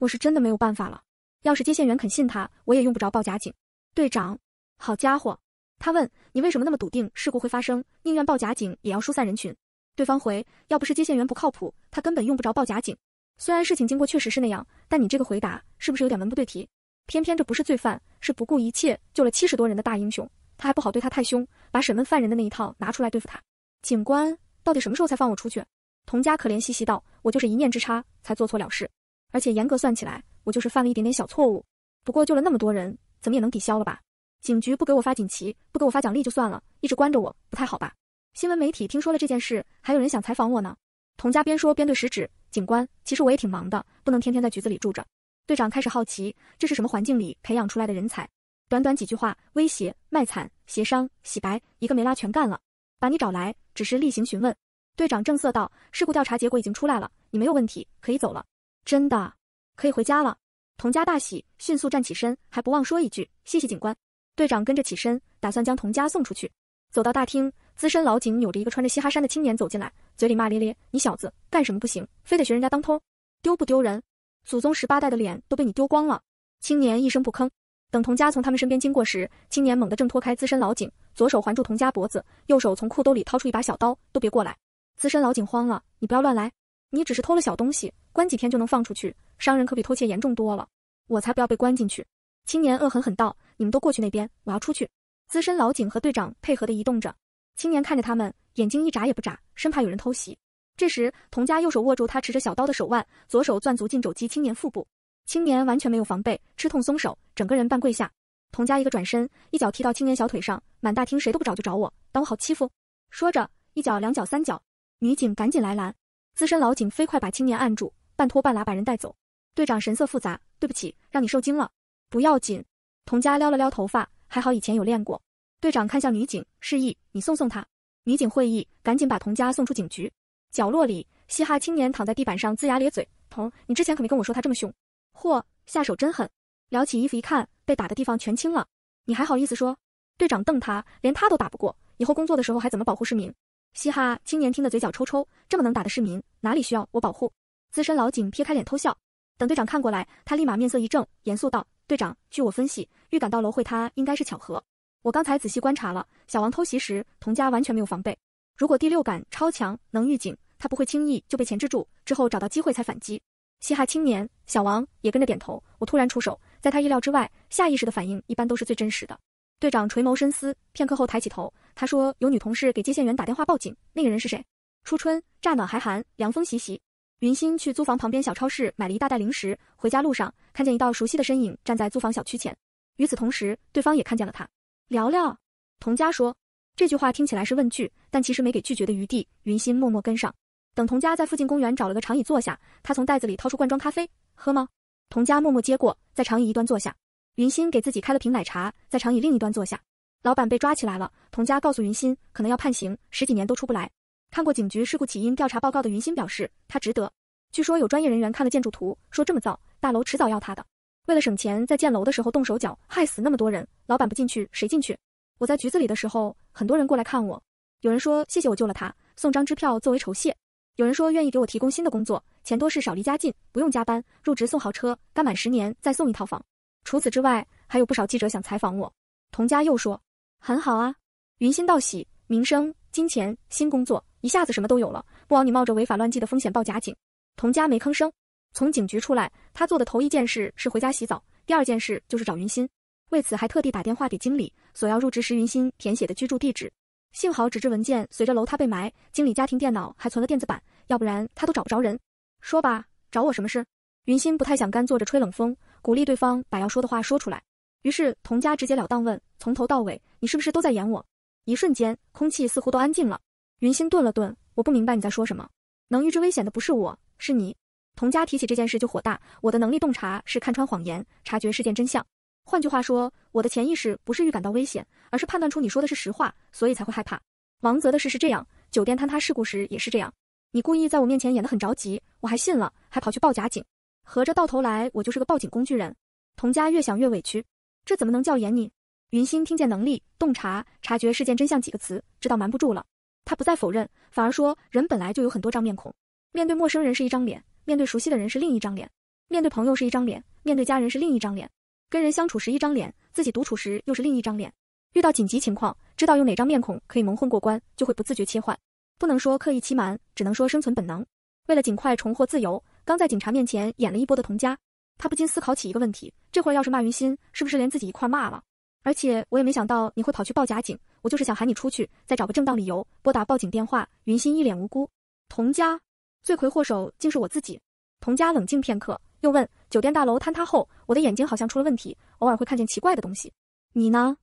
我是真的没有办法了。要是接线员肯信他，我也用不着报假警。队长，好家伙！他问：“你为什么那么笃定事故会发生，宁愿报假警也要疏散人群？”对方回：“要不是接线员不靠谱，他根本用不着报假警。虽然事情经过确实是那样，但你这个回答是不是有点文不对题？偏偏这不是罪犯，是不顾一切救了七十多人的大英雄。”他还不好对他太凶，把审问犯人的那一套拿出来对付他。警官，到底什么时候才放我出去？童家可怜兮兮道：“我就是一念之差才做错了事，而且严格算起来，我就是犯了一点点小错误。不过救了那么多人，怎么也能抵消了吧？警局不给我发锦旗，不给我发奖励就算了，一直关着我不太好吧？新闻媒体听说了这件事，还有人想采访我呢。”童家边说边对食指：“警官，其实我也挺忙的，不能天天在局子里住着。”队长开始好奇，这是什么环境里培养出来的人才？短短几句话，威胁、卖惨、协商、洗白，一个没拉全干了。把你找来，只是例行询问。队长正色道：“事故调查结果已经出来了，你没有问题，可以走了。”真的，可以回家了。童家大喜，迅速站起身，还不忘说一句：“谢谢警官。”队长跟着起身，打算将童家送出去。走到大厅，资深老警扭着一个穿着嘻哈衫的青年走进来，嘴里骂咧咧：“你小子干什么不行，非得学人家当偷，丢不丢人？祖宗十八代的脸都被你丢光了。”青年一声不吭。等童家从他们身边经过时，青年猛地挣脱开资深老警，左手环住童家脖子，右手从裤兜里掏出一把小刀，都别过来！资深老警慌了，你不要乱来，你只是偷了小东西，关几天就能放出去，伤人可比偷窃严重多了，我才不要被关进去！青年恶狠狠道：“你们都过去那边，我要出去！”资深老警和队长配合的移动着，青年看着他们，眼睛一眨也不眨，生怕有人偷袭。这时，童家右手握住他持着小刀的手腕，左手攥足进肘击青年腹部。青年完全没有防备，吃痛松手，整个人半跪下。童家一个转身，一脚踢到青年小腿上。满大厅谁都不找就找我，当我好欺负？说着，一脚、两脚、三脚。女警赶紧来拦，资深老警飞快把青年按住，半拖半拉把人带走。队长神色复杂，对不起，让你受惊了。不要紧。童家撩了撩头发，还好以前有练过。队长看向女警，示意你送送他。女警会意，赶紧把童家送出警局。角落里，嘻哈青年躺在地板上，龇牙咧嘴。童，你之前可没跟我说他这么凶。嚯，下手真狠！撩起衣服一看，被打的地方全青了。你还好意思说？队长瞪他，连他都打不过，以后工作的时候还怎么保护市民？嘻哈青年听得嘴角抽抽，这么能打的市民哪里需要我保护？资深老警撇开脸偷笑，等队长看过来，他立马面色一正，严肃道：“队长，据我分析，预感到楼会他应该是巧合。我刚才仔细观察了，小王偷袭时，童家完全没有防备。如果第六感超强，能预警，他不会轻易就被钳制住，之后找到机会才反击。”嘻哈青年小王也跟着点头。我突然出手，在他意料之外，下意识的反应一般都是最真实的。队长垂眸深思片刻后抬起头，他说：“有女同事给接线员打电话报警，那个人是谁？”初春乍暖还寒，凉风习习。云心去租房旁边小超市买了一大袋零食，回家路上看见一道熟悉的身影站在租房小区前。与此同时，对方也看见了他。聊聊，童佳说。这句话听起来是问句，但其实没给拒绝的余地。云心默默跟上。等童家在附近公园找了个长椅坐下，他从袋子里掏出罐装咖啡，喝吗？童家默默接过，在长椅一端坐下。云心给自己开了瓶奶茶，在长椅另一端坐下。老板被抓起来了，童家告诉云心，可能要判刑十几年都出不来。看过警局事故起因调查报告的云心表示，他值得。据说有专业人员看了建筑图，说这么造大楼迟早要塌的。为了省钱，在建楼的时候动手脚，害死那么多人。老板不进去，谁进去？我在局子里的时候，很多人过来看我。有人说谢谢我救了他，送张支票作为酬谢。有人说愿意给我提供新的工作，钱多事少，离家近，不用加班，入职送豪车，干满十年再送一套房。除此之外，还有不少记者想采访我。童家又说：“很好啊。”云心道喜，名声、金钱、新工作，一下子什么都有了，不枉你冒着违法乱纪的风险报假警。童家没吭声。从警局出来，他做的头一件事是回家洗澡，第二件事就是找云心，为此还特地打电话给经理，索要入职时云心填写的居住地址。幸好纸质文件随着楼塌被埋，经理家庭电脑还存了电子版，要不然他都找不着人。说吧，找我什么事？云心不太想干坐着吹冷风，鼓励对方把要说的话说出来。于是童家直截了当问：从头到尾，你是不是都在演我？一瞬间，空气似乎都安静了。云心顿了顿，我不明白你在说什么。能预知危险的不是我，是你。童家提起这件事就火大，我的能力洞察是看穿谎言，察觉事件真相。换句话说，我的潜意识不是预感到危险，而是判断出你说的是实话，所以才会害怕。王泽的事是这样，酒店坍塌事故时也是这样。你故意在我面前演的很着急，我还信了，还跑去报假警，合着到头来我就是个报警工具人。童佳越想越委屈，这怎么能叫演你？云心听见“能力、洞察、察觉事件真相”几个词，知道瞒不住了，他不再否认，反而说：“人本来就有很多张面孔，面对陌生人是一张脸，面对熟悉的人是另一张脸，面对朋友是一张脸，面对家人是另一张脸。”跟人相处时一张脸，自己独处时又是另一张脸。遇到紧急情况，知道用哪张面孔可以蒙混过关，就会不自觉切换。不能说刻意欺瞒，只能说生存本能。为了尽快重获自由，刚在警察面前演了一波的童佳，他不禁思考起一个问题：这会儿要是骂云心，是不是连自己一块骂了？而且我也没想到你会跑去报假警，我就是想喊你出去，再找个正当理由拨打报警电话。云心一脸无辜，童家，罪魁祸首竟是我自己。童家冷静片刻，又问。酒店大楼坍塌后，我的眼睛好像出了问题，偶尔会看见奇怪的东西。你呢？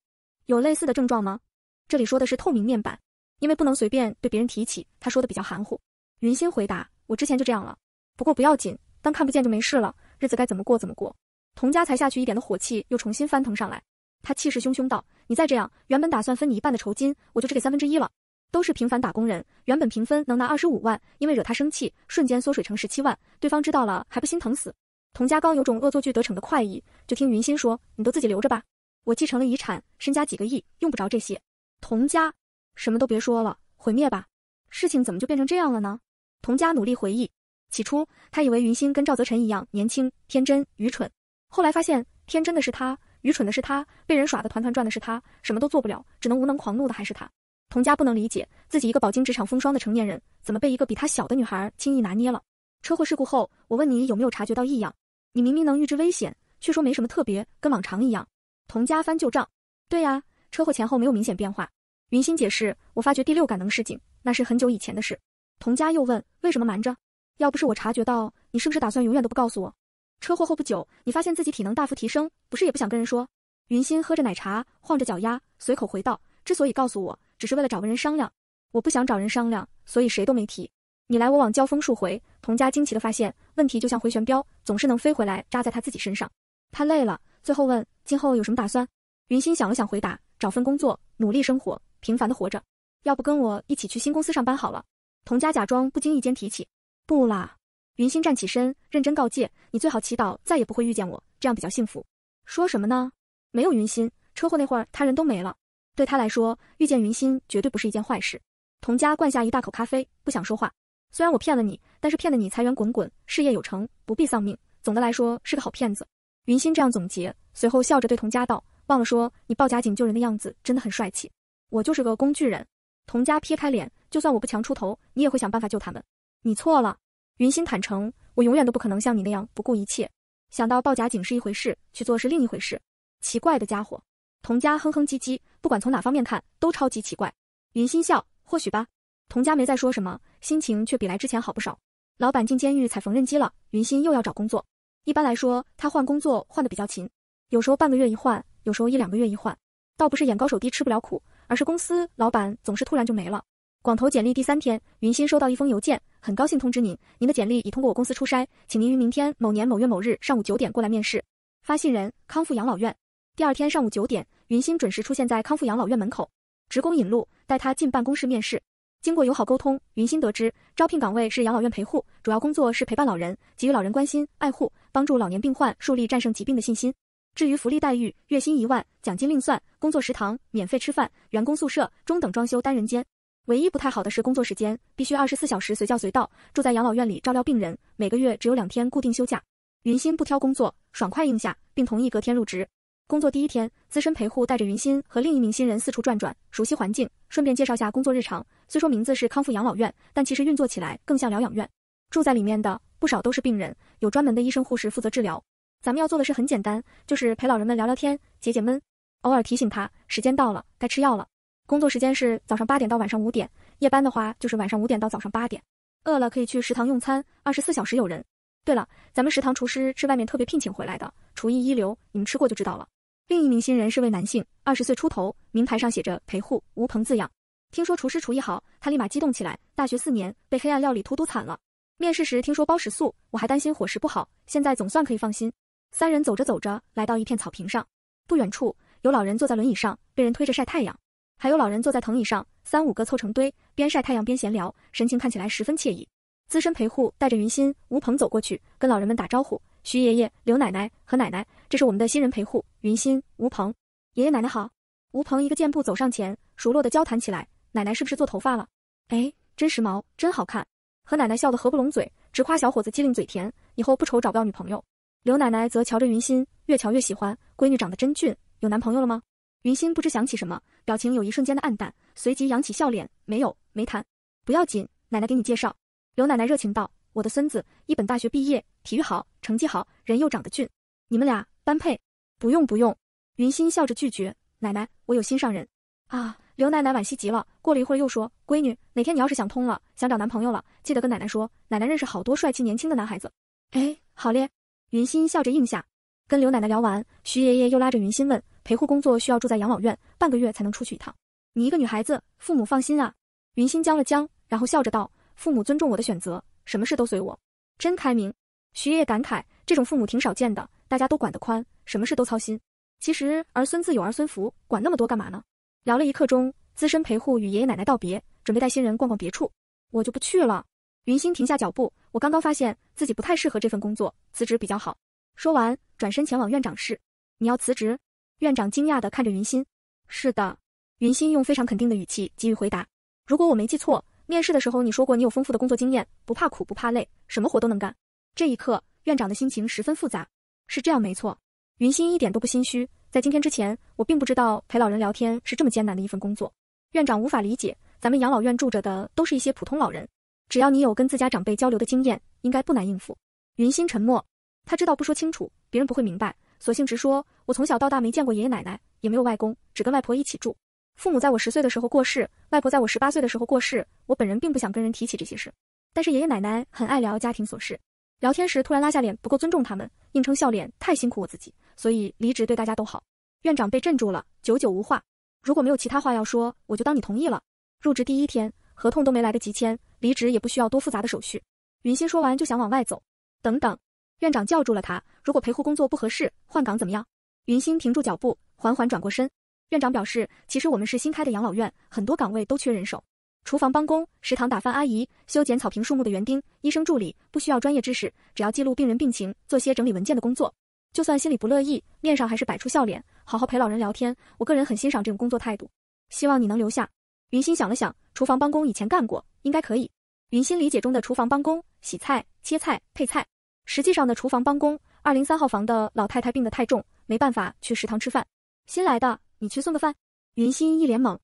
有类似的症状吗？这里说的是透明面板，因为不能随便对别人提起，他说的比较含糊。云心回答：“我之前就这样了，不过不要紧，当看不见就没事了，日子该怎么过怎么过。”童家才下去一点的火气又重新翻腾上来，他气势汹汹道：“你再这样，原本打算分你一半的酬金，我就只给三分之一了。都是平凡打工人，原本平分能拿二十五万，因为惹他生气，瞬间缩水成十七万。对方知道了还不心疼死？”童家刚有种恶作剧得逞的快意，就听云心说：“你都自己留着吧，我继承了遗产，身家几个亿，用不着这些。童家，什么都别说了，毁灭吧！事情怎么就变成这样了呢？”童家努力回忆，起初他以为云心跟赵泽辰一样年轻、天真、愚蠢，后来发现，天真的是他，愚蠢的是他，被人耍的团团转的是他，什么都做不了，只能无能狂怒的还是他。童家不能理解，自己一个饱经职场风霜的成年人，怎么被一个比他小的女孩轻易拿捏了？车祸事故后，我问你有没有察觉到异样？你明明能预知危险，却说没什么特别，跟往常一样。童家翻旧账，对呀，车祸前后没有明显变化。云心解释，我发觉第六感能示警，那是很久以前的事。童家又问，为什么瞒着？要不是我察觉到，你是不是打算永远都不告诉我？车祸后不久，你发现自己体能大幅提升，不是也不想跟人说？云心喝着奶茶，晃着脚丫，随口回道，之所以告诉我，只是为了找个人商量。我不想找人商量，所以谁都没提。你来我往交锋数回，童家惊奇地发现，问题就像回旋镖，总是能飞回来扎在他自己身上。他累了，最后问：今后有什么打算？云心想了想，回答：找份工作，努力生活，平凡地活着。要不跟我一起去新公司上班好了？童家假装不经意间提起：不啦。云心站起身，认真告诫：你最好祈祷再也不会遇见我，这样比较幸福。说什么呢？没有云心，车祸那会儿他人都没了。对他来说，遇见云心绝对不是一件坏事。童家灌下一大口咖啡，不想说话。虽然我骗了你，但是骗得你财源滚滚，事业有成，不必丧命。总的来说，是个好骗子。云心这样总结，随后笑着对童家道：“忘了说，你报假警救人的样子真的很帅气。我就是个工具人。”童家撇开脸，就算我不强出头，你也会想办法救他们。你错了，云心坦诚，我永远都不可能像你那样不顾一切。想到报假警是一回事，去做是另一回事。奇怪的家伙，童家哼哼唧唧。不管从哪方面看，都超级奇怪。云心笑，或许吧。童家没再说什么，心情却比来之前好不少。老板进监狱踩缝纫机了，云心又要找工作。一般来说，他换工作换的比较勤，有时候半个月一换，有时候一两个月一换。倒不是眼高手低吃不了苦，而是公司老板总是突然就没了。广投简历第三天，云心收到一封邮件，很高兴通知您，您的简历已通过我公司初筛，请您于明天某年某月某日上午九点过来面试。发信人：康复养老院。第二天上午九点，云心准时出现在康复养老院门口，职工引路带他进办公室面试。经过友好沟通，云心得知，招聘岗位是养老院陪护，主要工作是陪伴老人，给予老人关心、爱护，帮助老年病患树立战胜疾病的信心。至于福利待遇，月薪一万，奖金另算，工作食堂免费吃饭，员工宿舍中等装修单人间。唯一不太好的是工作时间，必须二十四小时随叫随到，住在养老院里照料病人，每个月只有两天固定休假。云心不挑工作，爽快应下，并同意隔天入职。工作第一天，资深陪护带着云心和另一名新人四处转转，熟悉环境，顺便介绍下工作日常。虽说名字是康复养老院，但其实运作起来更像疗养院。住在里面的不少都是病人，有专门的医生护士负责治疗。咱们要做的事很简单，就是陪老人们聊聊天，解解闷，偶尔提醒他时间到了，该吃药了。工作时间是早上八点到晚上五点，夜班的话就是晚上五点到早上八点。饿了可以去食堂用餐，二十四小时有人。对了，咱们食堂厨师是外面特别聘请回来的，厨艺一流，你们吃过就知道了。另一名新人是位男性，二十岁出头，名牌上写着陪护吴鹏字样。听说厨师厨艺好，他立马激动起来。大学四年被黑暗料理荼毒惨了。面试时听说包食宿，我还担心伙食不好，现在总算可以放心。三人走着走着，来到一片草坪上。不远处有老人坐在轮椅上，被人推着晒太阳；还有老人坐在藤椅上，三五个凑成堆，边晒太阳边闲聊，神情看起来十分惬意。资深陪护带着云心、吴鹏走过去，跟老人们打招呼：“徐爷爷、刘奶奶和奶奶。”这是我们的新人陪护云心吴鹏，爷爷奶奶好。吴鹏一个箭步走上前，熟络的交谈起来。奶奶是不是做头发了？哎，真时髦，真好看。和奶奶笑得合不拢嘴，直夸小伙子机灵嘴甜，以后不愁找不到女朋友。刘奶奶则瞧着云心，越瞧越喜欢，闺女长得真俊，有男朋友了吗？云心不知想起什么，表情有一瞬间的黯淡，随即扬起笑脸，没有，没谈。不要紧，奶奶给你介绍。刘奶奶热情道：“我的孙子，一本大学毕业，体育好，成绩好，人又长得俊，你们俩。”般配，不用不用。云心笑着拒绝奶奶，我有心上人啊。刘奶奶惋惜极了，过了一会儿又说，闺女，哪天你要是想通了，想找男朋友了，记得跟奶奶说，奶奶认识好多帅气年轻的男孩子。哎，好咧。云心笑着应下。跟刘奶奶聊完，徐爷爷又拉着云心问，陪护工作需要住在养老院，半个月才能出去一趟，你一个女孩子，父母放心啊。云心僵了僵，然后笑着道，父母尊重我的选择，什么事都随我。真开明。徐爷爷感慨，这种父母挺少见的。大家都管得宽，什么事都操心。其实儿孙自有儿孙福，管那么多干嘛呢？聊了一刻钟，资深陪护与爷爷奶奶道别，准备带新人逛逛别处。我就不去了。云心停下脚步，我刚刚发现自己不太适合这份工作，辞职比较好。说完，转身前往院长室。你要辞职？院长惊讶地看着云心。是的。云心用非常肯定的语气给予回答。如果我没记错，面试的时候你说过你有丰富的工作经验，不怕苦不怕累，什么活都能干。这一刻，院长的心情十分复杂。是这样，没错。云心一点都不心虚，在今天之前，我并不知道陪老人聊天是这么艰难的一份工作。院长无法理解，咱们养老院住着的都是一些普通老人，只要你有跟自家长辈交流的经验，应该不难应付。云心沉默，他知道不说清楚，别人不会明白，索性直说：我从小到大没见过爷爷奶奶，也没有外公，只跟外婆一起住。父母在我十岁的时候过世，外婆在我十八岁的时候过世。我本人并不想跟人提起这些事，但是爷爷奶奶很爱聊家庭琐事。聊天时突然拉下脸，不够尊重他们，硬撑笑脸太辛苦我自己，所以离职对大家都好。院长被镇住了，久久无话。如果没有其他话要说，我就当你同意了。入职第一天，合同都没来得及签，离职也不需要多复杂的手续。云心说完就想往外走，等等，院长叫住了他。如果陪护工作不合适，换岗怎么样？云心停住脚步，缓缓转过身。院长表示，其实我们是新开的养老院，很多岗位都缺人手。厨房帮工，食堂打饭阿姨，修剪草坪树木的园丁，医生助理，不需要专业知识，只要记录病人病情，做些整理文件的工作。就算心里不乐意，面上还是摆出笑脸，好好陪老人聊天。我个人很欣赏这种工作态度，希望你能留下。云心想了想，厨房帮工以前干过，应该可以。云心理解中的厨房帮工，洗菜、切菜、配菜。实际上的厨房帮工，二零三号房的老太太病得太重，没办法去食堂吃饭。新来的，你去送个饭。云心一脸懵。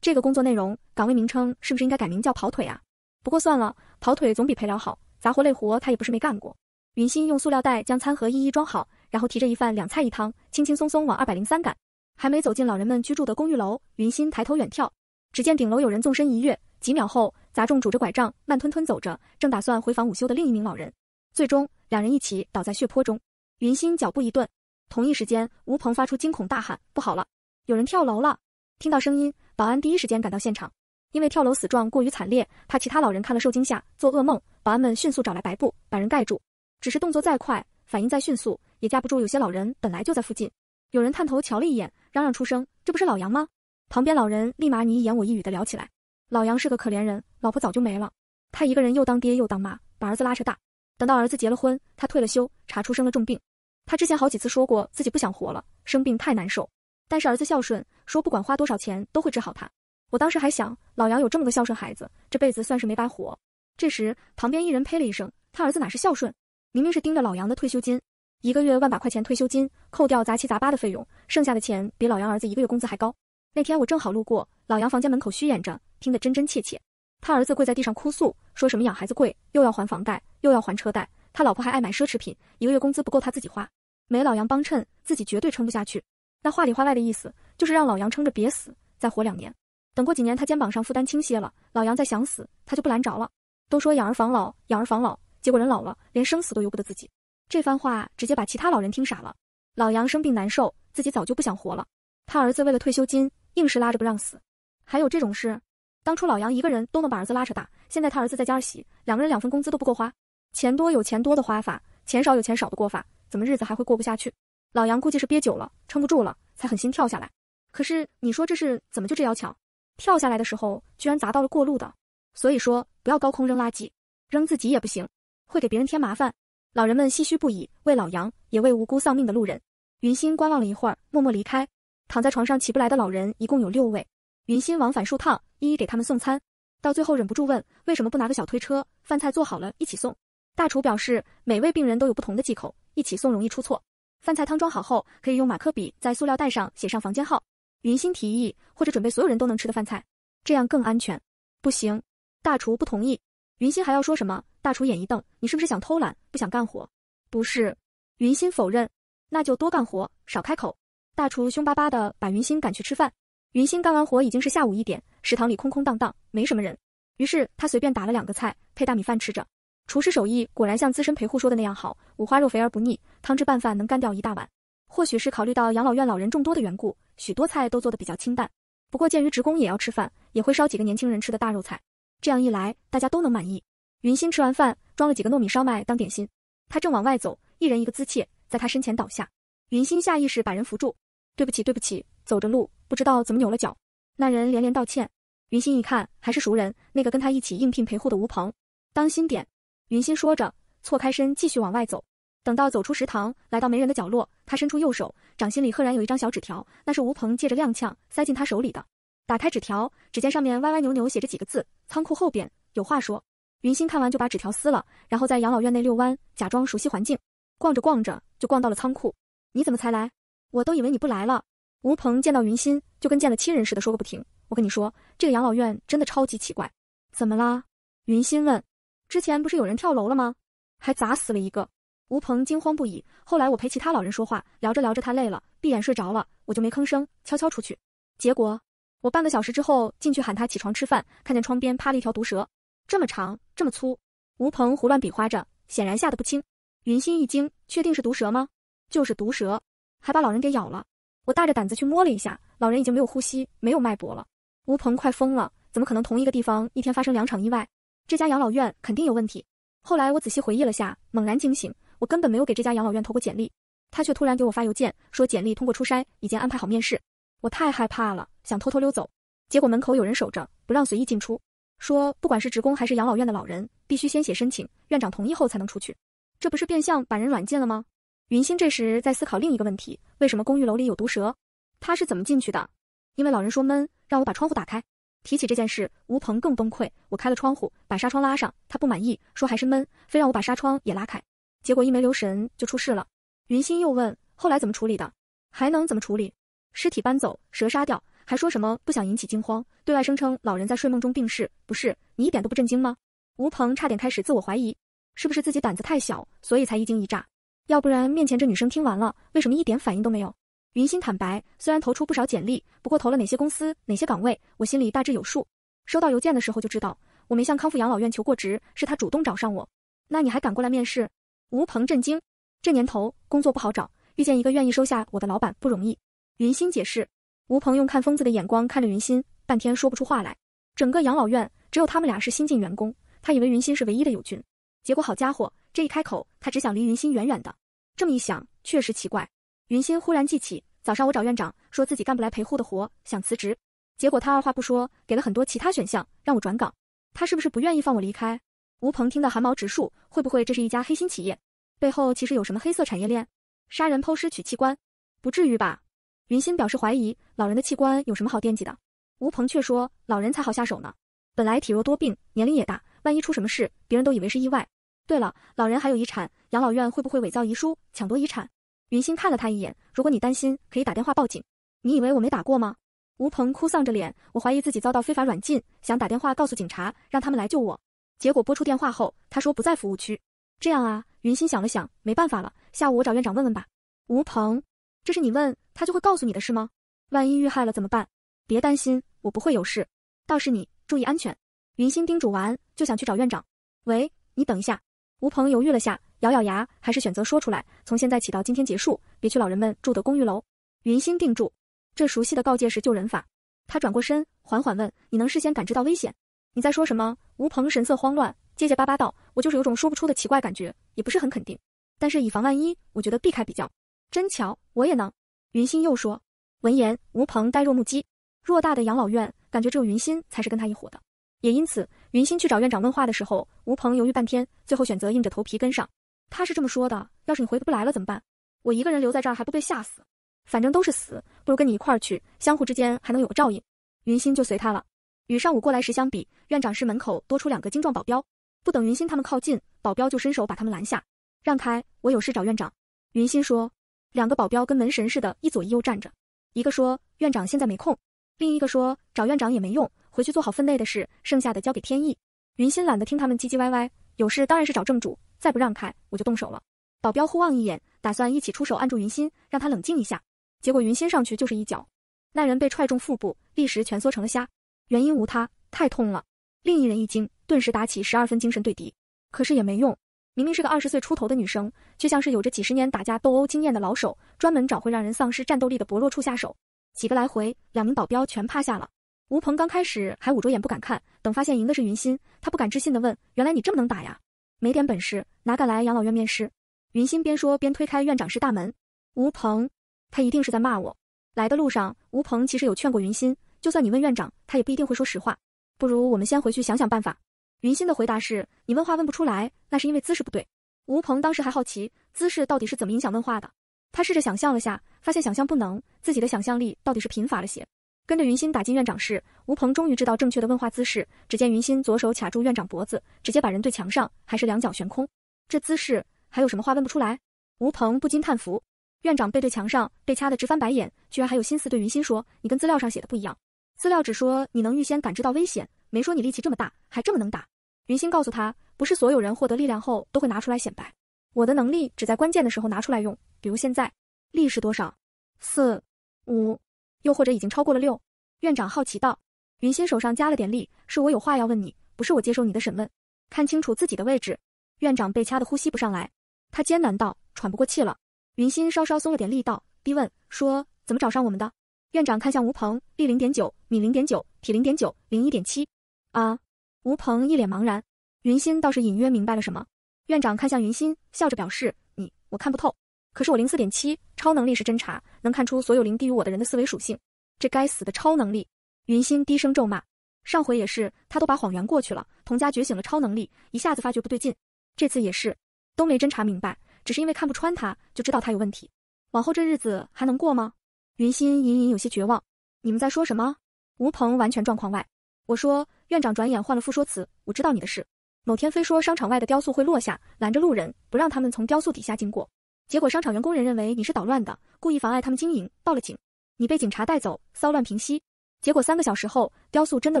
这个工作内容，岗位名称是不是应该改名叫跑腿啊？不过算了，跑腿总比陪聊好，杂活累活他也不是没干过。云心用塑料袋将餐盒一一装好，然后提着一饭两菜一汤，轻轻松松往二百零三赶。还没走进老人们居住的公寓楼，云心抬头远眺，只见顶楼有人纵身一跃，几秒后砸中拄着拐杖慢吞吞走着，正打算回房午休的另一名老人。最终两人一起倒在血泊中。云心脚步一顿，同一时间，吴鹏发出惊恐大喊：“不好了，有人跳楼了！”听到声音。保安第一时间赶到现场，因为跳楼死状过于惨烈，怕其他老人看了受惊吓做噩梦，保安们迅速找来白布把人盖住。只是动作再快，反应再迅速，也架不住有些老人本来就在附近，有人探头瞧了一眼，嚷嚷出声：“这不是老杨吗？”旁边老人立马你一言我一语的聊起来：“老杨是个可怜人，老婆早就没了，他一个人又当爹又当妈，把儿子拉扯大。等到儿子结了婚，他退了休，查出生了重病。他之前好几次说过自己不想活了，生病太难受。”但是儿子孝顺，说不管花多少钱都会治好他。我当时还想，老杨有这么个孝顺孩子，这辈子算是没白活。这时，旁边一人呸了一声：“他儿子哪是孝顺，明明是盯着老杨的退休金，一个月万把块钱退休金，扣掉杂七杂八的费用，剩下的钱比老杨儿子一个月工资还高。”那天我正好路过老杨房间门口，虚掩着，听得真真切切。他儿子跪在地上哭诉，说什么养孩子贵，又要还房贷，又要还车贷，他老婆还爱买奢侈品，一个月工资不够他自己花，没老杨帮衬，自己绝对撑不下去。那话里话外的意思，就是让老杨撑着别死，再活两年。等过几年他肩膀上负担轻些了，老杨再想死，他就不拦着了。都说养儿防老，养儿防老，结果人老了，连生死都由不得自己。这番话直接把其他老人听傻了。老杨生病难受，自己早就不想活了。他儿子为了退休金，硬是拉着不让死。还有这种事？当初老杨一个人都能把儿子拉扯大，现在他儿子在家儿媳，两个人两份工资都不够花。钱多有钱多的花法，钱少有钱少的过法，怎么日子还会过不下去？老杨估计是憋久了，撑不住了，才狠心跳下来。可是你说这事怎么就这要巧？跳下来的时候居然砸到了过路的。所以说不要高空扔垃圾，扔自己也不行，会给别人添麻烦。老人们唏嘘不已，为老杨，也为无辜丧命的路人。云心观望了一会儿，默默离开。躺在床上起不来的老人一共有六位，云心往返数趟，一一给他们送餐。到最后忍不住问为什么不拿个小推车，饭菜做好了一起送？大厨表示每位病人都有不同的忌口，一起送容易出错。饭菜汤装好后，可以用马克笔在塑料袋上写上房间号。云心提议，或者准备所有人都能吃的饭菜，这样更安全。不行，大厨不同意。云心还要说什么？大厨眼一瞪，你是不是想偷懒，不想干活？不是，云心否认。那就多干活，少开口。大厨凶巴巴的把云心赶去吃饭。云心干完活已经是下午一点，食堂里空空荡荡，没什么人。于是他随便打了两个菜，配大米饭吃着。厨师手艺果然像资深陪护说的那样好，五花肉肥而不腻，汤汁拌饭能干掉一大碗。或许是考虑到养老院老人众多的缘故，许多菜都做的比较清淡。不过鉴于职工也要吃饭，也会烧几个年轻人吃的大肉菜，这样一来大家都能满意。云心吃完饭，装了几个糯米烧麦当点心。他正往外走，一人一个姿切在他身前倒下，云心下意识把人扶住。对不起，对不起，走着路不知道怎么扭了脚。那人连连道歉。云心一看还是熟人，那个跟他一起应聘陪护的吴鹏。当心点。云心说着，错开身继续往外走。等到走出食堂，来到没人的角落，他伸出右手，掌心里赫然有一张小纸条。那是吴鹏借着踉跄塞进他手里的。打开纸条，只见上面歪歪扭扭写着几个字：“仓库后边有话说。”云心看完就把纸条撕了，然后在养老院内遛弯，假装熟悉环境。逛着逛着，就逛到了仓库。你怎么才来？我都以为你不来了。吴鹏见到云心，就跟见了亲人似的，说个不停。我跟你说，这个养老院真的超级奇怪。怎么啦？云心问。之前不是有人跳楼了吗？还砸死了一个。吴鹏惊慌不已。后来我陪其他老人说话，聊着聊着他累了，闭眼睡着了，我就没吭声，悄悄出去。结果我半个小时之后进去喊他起床吃饭，看见窗边趴了一条毒蛇，这么长，这么粗。吴鹏胡乱比划着，显然吓得不轻。云心一惊，确定是毒蛇吗？就是毒蛇，还把老人给咬了。我大着胆子去摸了一下，老人已经没有呼吸，没有脉搏了。吴鹏快疯了，怎么可能同一个地方一天发生两场意外？这家养老院肯定有问题。后来我仔细回忆了下，猛然惊醒，我根本没有给这家养老院投过简历。他却突然给我发邮件，说简历通过初筛，已经安排好面试。我太害怕了，想偷偷溜走，结果门口有人守着，不让随意进出，说不管是职工还是养老院的老人，必须先写申请，院长同意后才能出去。这不是变相把人软禁了吗？云心这时在思考另一个问题：为什么公寓楼里有毒蛇？他是怎么进去的？因为老人说闷，让我把窗户打开。提起这件事，吴鹏更崩溃。我开了窗户，把纱窗拉上，他不满意，说还是闷，非让我把纱窗也拉开。结果一没留神就出事了。云心又问，后来怎么处理的？还能怎么处理？尸体搬走，蛇杀掉，还说什么不想引起惊慌，对外声称老人在睡梦中病逝。不是你一点都不震惊吗？吴鹏差点开始自我怀疑，是不是自己胆子太小，所以才一惊一乍？要不然面前这女生听完了，为什么一点反应都没有？云心坦白，虽然投出不少简历，不过投了哪些公司、哪些岗位，我心里大致有数。收到邮件的时候就知道，我没向康复养老院求过职，是他主动找上我。那你还敢过来面试？吴鹏震惊。这年头工作不好找，遇见一个愿意收下我的老板不容易。云心解释。吴鹏用看疯子的眼光看着云心，半天说不出话来。整个养老院只有他们俩是新进员工，他以为云心是唯一的友军，结果好家伙，这一开口，他只想离云心远远的。这么一想，确实奇怪。云心忽然记起，早上我找院长，说自己干不来陪护的活，想辞职，结果他二话不说，给了很多其他选项，让我转岗。他是不是不愿意放我离开？吴鹏听得汗毛直竖，会不会这是一家黑心企业，背后其实有什么黑色产业链？杀人剖尸取器官，不至于吧？云心表示怀疑，老人的器官有什么好惦记的？吴鹏却说，老人才好下手呢。本来体弱多病，年龄也大，万一出什么事，别人都以为是意外。对了，老人还有遗产，养老院会不会伪造遗书抢夺遗产？云星看了他一眼，如果你担心，可以打电话报警。你以为我没打过吗？吴鹏哭丧着脸，我怀疑自己遭到非法软禁，想打电话告诉警察，让他们来救我。结果拨出电话后，他说不在服务区。这样啊，云心想了想，没办法了，下午我找院长问问吧。吴鹏，这是你问他就会告诉你的事吗？万一遇害了怎么办？别担心，我不会有事。倒是你注意安全。云心叮嘱完就想去找院长。喂，你等一下。吴鹏犹豫了下。咬咬牙，还是选择说出来。从现在起到今天结束，别去老人们住的公寓楼。云心定住，这熟悉的告诫是救人法。他转过身，缓缓问：“你能事先感知到危险？你在说什么？”吴鹏神色慌乱，结结巴巴道：“我就是有种说不出的奇怪感觉，也不是很肯定。但是以防万一，我觉得避开比较。”“真巧，我也能。”云心又说。闻言，吴鹏呆若木鸡。偌大的养老院，感觉只有云心才是跟他一伙的。也因此，云心去找院长问话的时候，吴鹏犹豫半天，最后选择硬着头皮跟上。他是这么说的：“要是你回不来了怎么办？我一个人留在这儿还不被吓死？反正都是死，不如跟你一块儿去，相互之间还能有个照应。”云心就随他了。与上午过来时相比，院长室门口多出两个精壮保镖。不等云心他们靠近，保镖就伸手把他们拦下：“让开，我有事找院长。”云心说。两个保镖跟门神似的，一左一右站着。一个说：“院长现在没空。”另一个说：“找院长也没用，回去做好分内的事，剩下的交给天意。”云心懒得听他们唧唧歪歪，有事当然是找正主。再不让开，我就动手了。保镖互望一眼，打算一起出手按住云心，让他冷静一下。结果云心上去就是一脚，那人被踹中腹部，立时蜷缩成了虾。原因无他，太痛了。另一人一惊，顿时打起十二分精神对敌，可是也没用。明明是个二十岁出头的女生，却像是有着几十年打架斗殴经验的老手，专门找会让人丧失战斗力的薄弱处下手。几个来回，两名保镖全趴下了。吴鹏刚开始还捂着眼不敢看，等发现赢的是云心，他不敢置信的问：“原来你这么能打呀？”没点本事，哪敢来养老院面试？云心边说边推开院长室大门。吴鹏，他一定是在骂我。来的路上，吴鹏其实有劝过云心，就算你问院长，他也不一定会说实话。不如我们先回去想想办法。云心的回答是：你问话问不出来，那是因为姿势不对。吴鹏当时还好奇姿势到底是怎么影响问话的，他试着想象了下，发现想象不能，自己的想象力到底是贫乏了些。跟着云心打进院长室，吴鹏终于知道正确的问话姿势。只见云心左手卡住院长脖子，直接把人对墙上，还是两脚悬空，这姿势还有什么话问不出来？吴鹏不禁叹服。院长背对墙上，被掐得直翻白眼，居然还有心思对云心说：“你跟资料上写的不一样，资料只说你能预先感知到危险，没说你力气这么大，还这么能打。”云心告诉他：“不是所有人获得力量后都会拿出来显摆，我的能力只在关键的时候拿出来用，比如现在，力是多少？四五。”又或者已经超过了六？院长好奇道。云心手上加了点力，是我有话要问你，不是我接受你的审问。看清楚自己的位置。院长被掐的呼吸不上来，他艰难道，喘不过气了。云心稍稍松了点力道，逼问说，怎么找上我们的？院长看向吴鹏，力零点九，敏零点九，体零点九，零一点七。啊！吴鹏一脸茫然。云心倒是隐约明白了什么。院长看向云心，笑着表示，你我看不透，可是我零四点七。超能力是侦查，能看出所有灵低于我的人的思维属性。这该死的超能力！云心低声咒骂。上回也是，他都把谎言过去了。童家觉醒了超能力，一下子发觉不对劲。这次也是，都没侦查明白，只是因为看不穿他，就知道他有问题。往后这日子还能过吗？云心隐隐有些绝望。你们在说什么？吴鹏完全状况外。我说院长转眼换了副说辞。我知道你的事。某天非说商场外的雕塑会落下，拦着路人，不让他们从雕塑底下经过。结果商场员工人认为你是捣乱的，故意妨碍他们经营，报了警。你被警察带走，骚乱平息。结果三个小时后，雕塑真的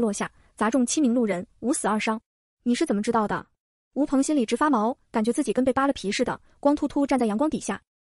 落下，砸中七名路人，五死二伤。你是怎么知道的？吴鹏心里直发毛，感觉自己跟被扒了皮似的，光秃秃站在阳光底下。